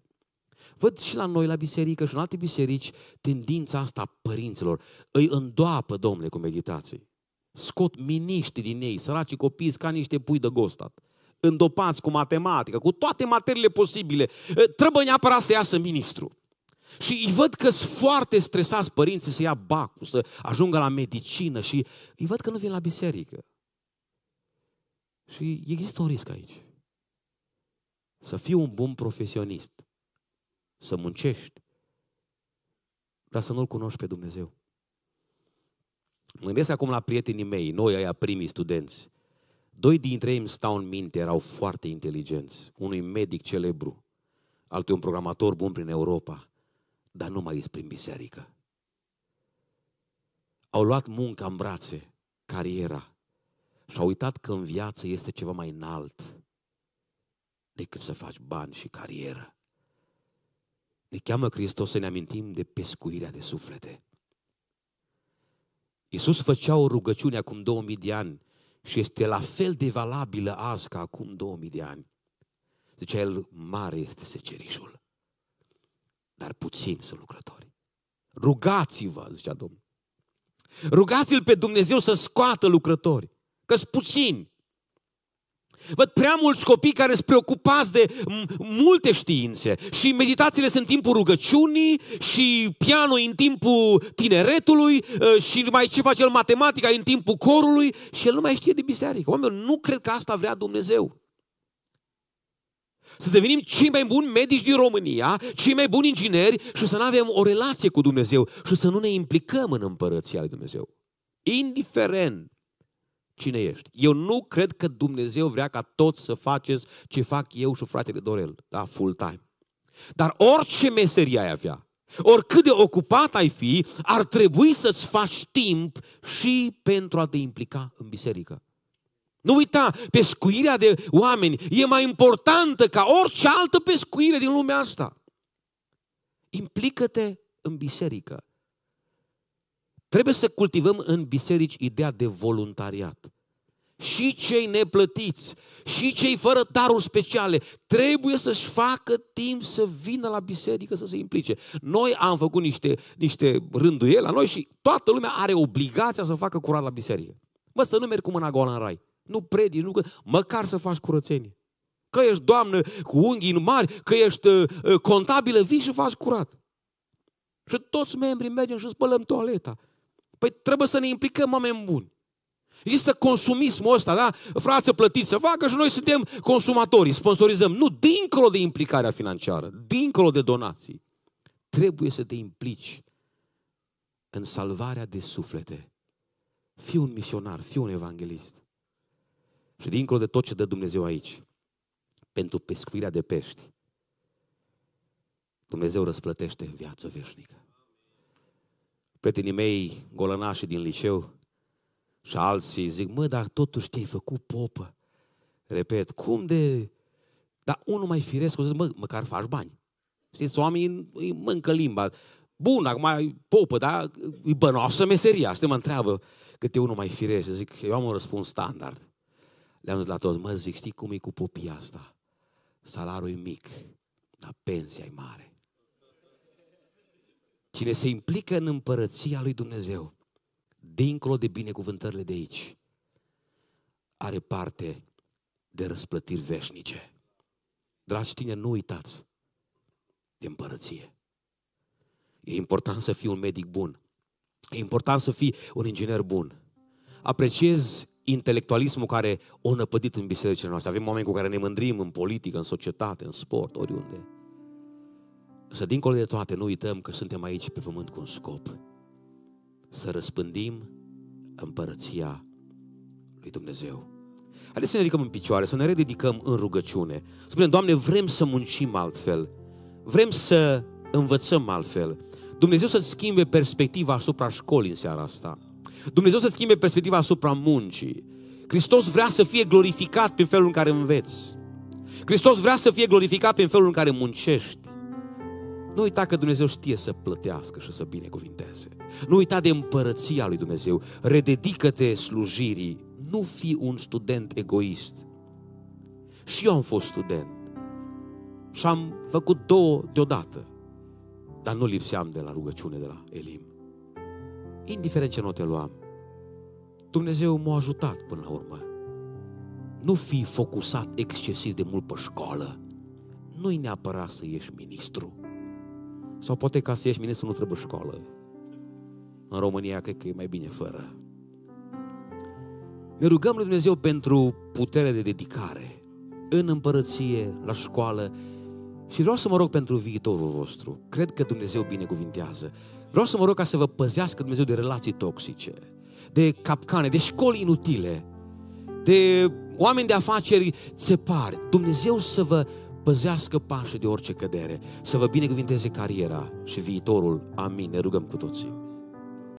Văd și la noi, la biserică și în alte biserici, tendința asta a părinților. Îi îndoapă, domnule, cu meditații. Scot miniști din ei, săracii copii, ca niște pui de gostat. Îndopați cu matematică, cu toate materiile posibile. Trebuie neapărat să iasă ministru. Și îi văd că sunt foarte stresați părinții să ia bacul, să ajungă la medicină și îi văd că nu vin la biserică. Și există un risc aici. Să fii un bun profesionist, să muncești, dar să nu-L cunoști pe Dumnezeu. Mă gândesc acum la prietenii mei, noi aia primii studenți. Doi dintre ei îmi stau în minte, erau foarte inteligenți. Unui medic celebru, altul un programator bun prin Europa dar nu mai ies prin biserică. Au luat munca în brațe, cariera, și au uitat că în viață este ceva mai înalt decât să faci bani și carieră. Ne cheamă Hristos să ne amintim de pescuirea de suflete. Iisus făcea o rugăciune acum 2000 de ani și este la fel de valabilă azi ca acum 2000 de ani. Zicea el, mare este secerișul dar puțini sunt lucrători. Rugați-vă, zicea Domnul. Rugați-l pe Dumnezeu să scoată lucrători, că sunt puțini. Văd prea mulți copii care sunt preocupați de m- multe științe și meditațiile sunt în timpul rugăciunii și pianul în timpul tineretului ă, și mai ce face el matematica în timpul corului și el nu mai știe de biserică. Oamenii, nu cred că asta vrea Dumnezeu să devenim cei mai buni medici din România, cei mai buni ingineri și să nu avem o relație cu Dumnezeu și să nu ne implicăm în împărăția lui Dumnezeu. Indiferent cine ești. Eu nu cred că Dumnezeu vrea ca toți să faceți ce fac eu și fratele Dorel, da, full time. Dar orice meserie ai avea, oricât de ocupat ai fi, ar trebui să-ți faci timp și pentru a te implica în biserică. Nu uita, pescuirea de oameni e mai importantă ca orice altă pescuire din lumea asta. Implică-te în biserică. Trebuie să cultivăm în biserici ideea de voluntariat. Și cei neplătiți, și cei fără daruri speciale, trebuie să-și facă timp să vină la biserică să se implice. Noi am făcut niște, niște rânduieli la noi și toată lumea are obligația să facă curat la biserică. Mă, să nu merg cu mâna goală în rai. Nu predici, nu, măcar să faci curățenie. Că ești doamnă cu unghii mari, că ești uh, uh, contabilă, vii și faci curat. Și toți membrii mergem și spălăm toaleta. Păi trebuie să ne implicăm oameni buni. Există consumismul ăsta, da? Frață, plătiți să facă și noi suntem consumatorii, sponsorizăm. Nu, dincolo de implicarea financiară, dincolo de donații, trebuie să te implici în salvarea de suflete. Fii un misionar, fii un evanghelist și dincolo de tot ce dă Dumnezeu aici, pentru pescuirea de pești, Dumnezeu răsplătește viața veșnică. Prietenii mei, golănașii din liceu și alții zic, mă, dar totuși te-ai făcut popă. Repet, cum de... Dar unul mai firesc, o zic, mă, măcar faci bani. Știți, oamenii îi mâncă limba. Bun, acum mai popă, dar e bănoasă meseria. Știi, mă întreabă câte unul mai firesc. Zic, eu am un răspuns standard. Le-am zis la toți, mă zic, știi cum e cu pupia asta? Salarul e mic, dar pensia e mare. Cine se implică în împărăția lui Dumnezeu, dincolo de binecuvântările de aici, are parte de răsplătiri veșnice. Dragi tine, nu uitați de împărăție. E important să fii un medic bun. E important să fii un inginer bun. Apreciez intelectualismul care o năpădit în bisericile noastre. Avem oameni cu care ne mândrim în politică, în societate, în sport, oriunde. Să dincolo de toate nu uităm că suntem aici pe pământ cu un scop. Să răspândim împărăția lui Dumnezeu. Haideți să ne ridicăm în picioare, să ne rededicăm în rugăciune. Spunem, Doamne, vrem să muncim altfel. Vrem să învățăm altfel. Dumnezeu să-ți schimbe perspectiva asupra școlii în seara asta. Dumnezeu să schimbe perspectiva asupra muncii. Hristos vrea să fie glorificat prin felul în care înveți. Hristos vrea să fie glorificat prin felul în care muncești. Nu uita că Dumnezeu știe să plătească și să binecuvinteze. Nu uita de împărăția lui Dumnezeu. Rededică-te slujirii. Nu fi un student egoist. Și eu am fost student. Și am făcut două deodată. Dar nu lipseam de la rugăciune de la Elim indiferent ce note luam, Dumnezeu m-a ajutat până la urmă. Nu fi focusat excesiv de mult pe școală. Nu-i neapărat să ieși ministru. Sau poate ca să ieși ministru nu trebuie școală. În România cred că e mai bine fără. Ne rugăm lui Dumnezeu pentru putere de dedicare în împărăție, la școală și vreau să mă rog pentru viitorul vostru. Cred că Dumnezeu binecuvintează. Vreau să mă rog ca să vă păzească Dumnezeu de relații toxice, de capcane, de școli inutile, de oameni de afaceri țepari. Dumnezeu să vă păzească pașii de orice cădere, să vă binecuvinteze cariera și viitorul. Amin. Ne rugăm cu toții.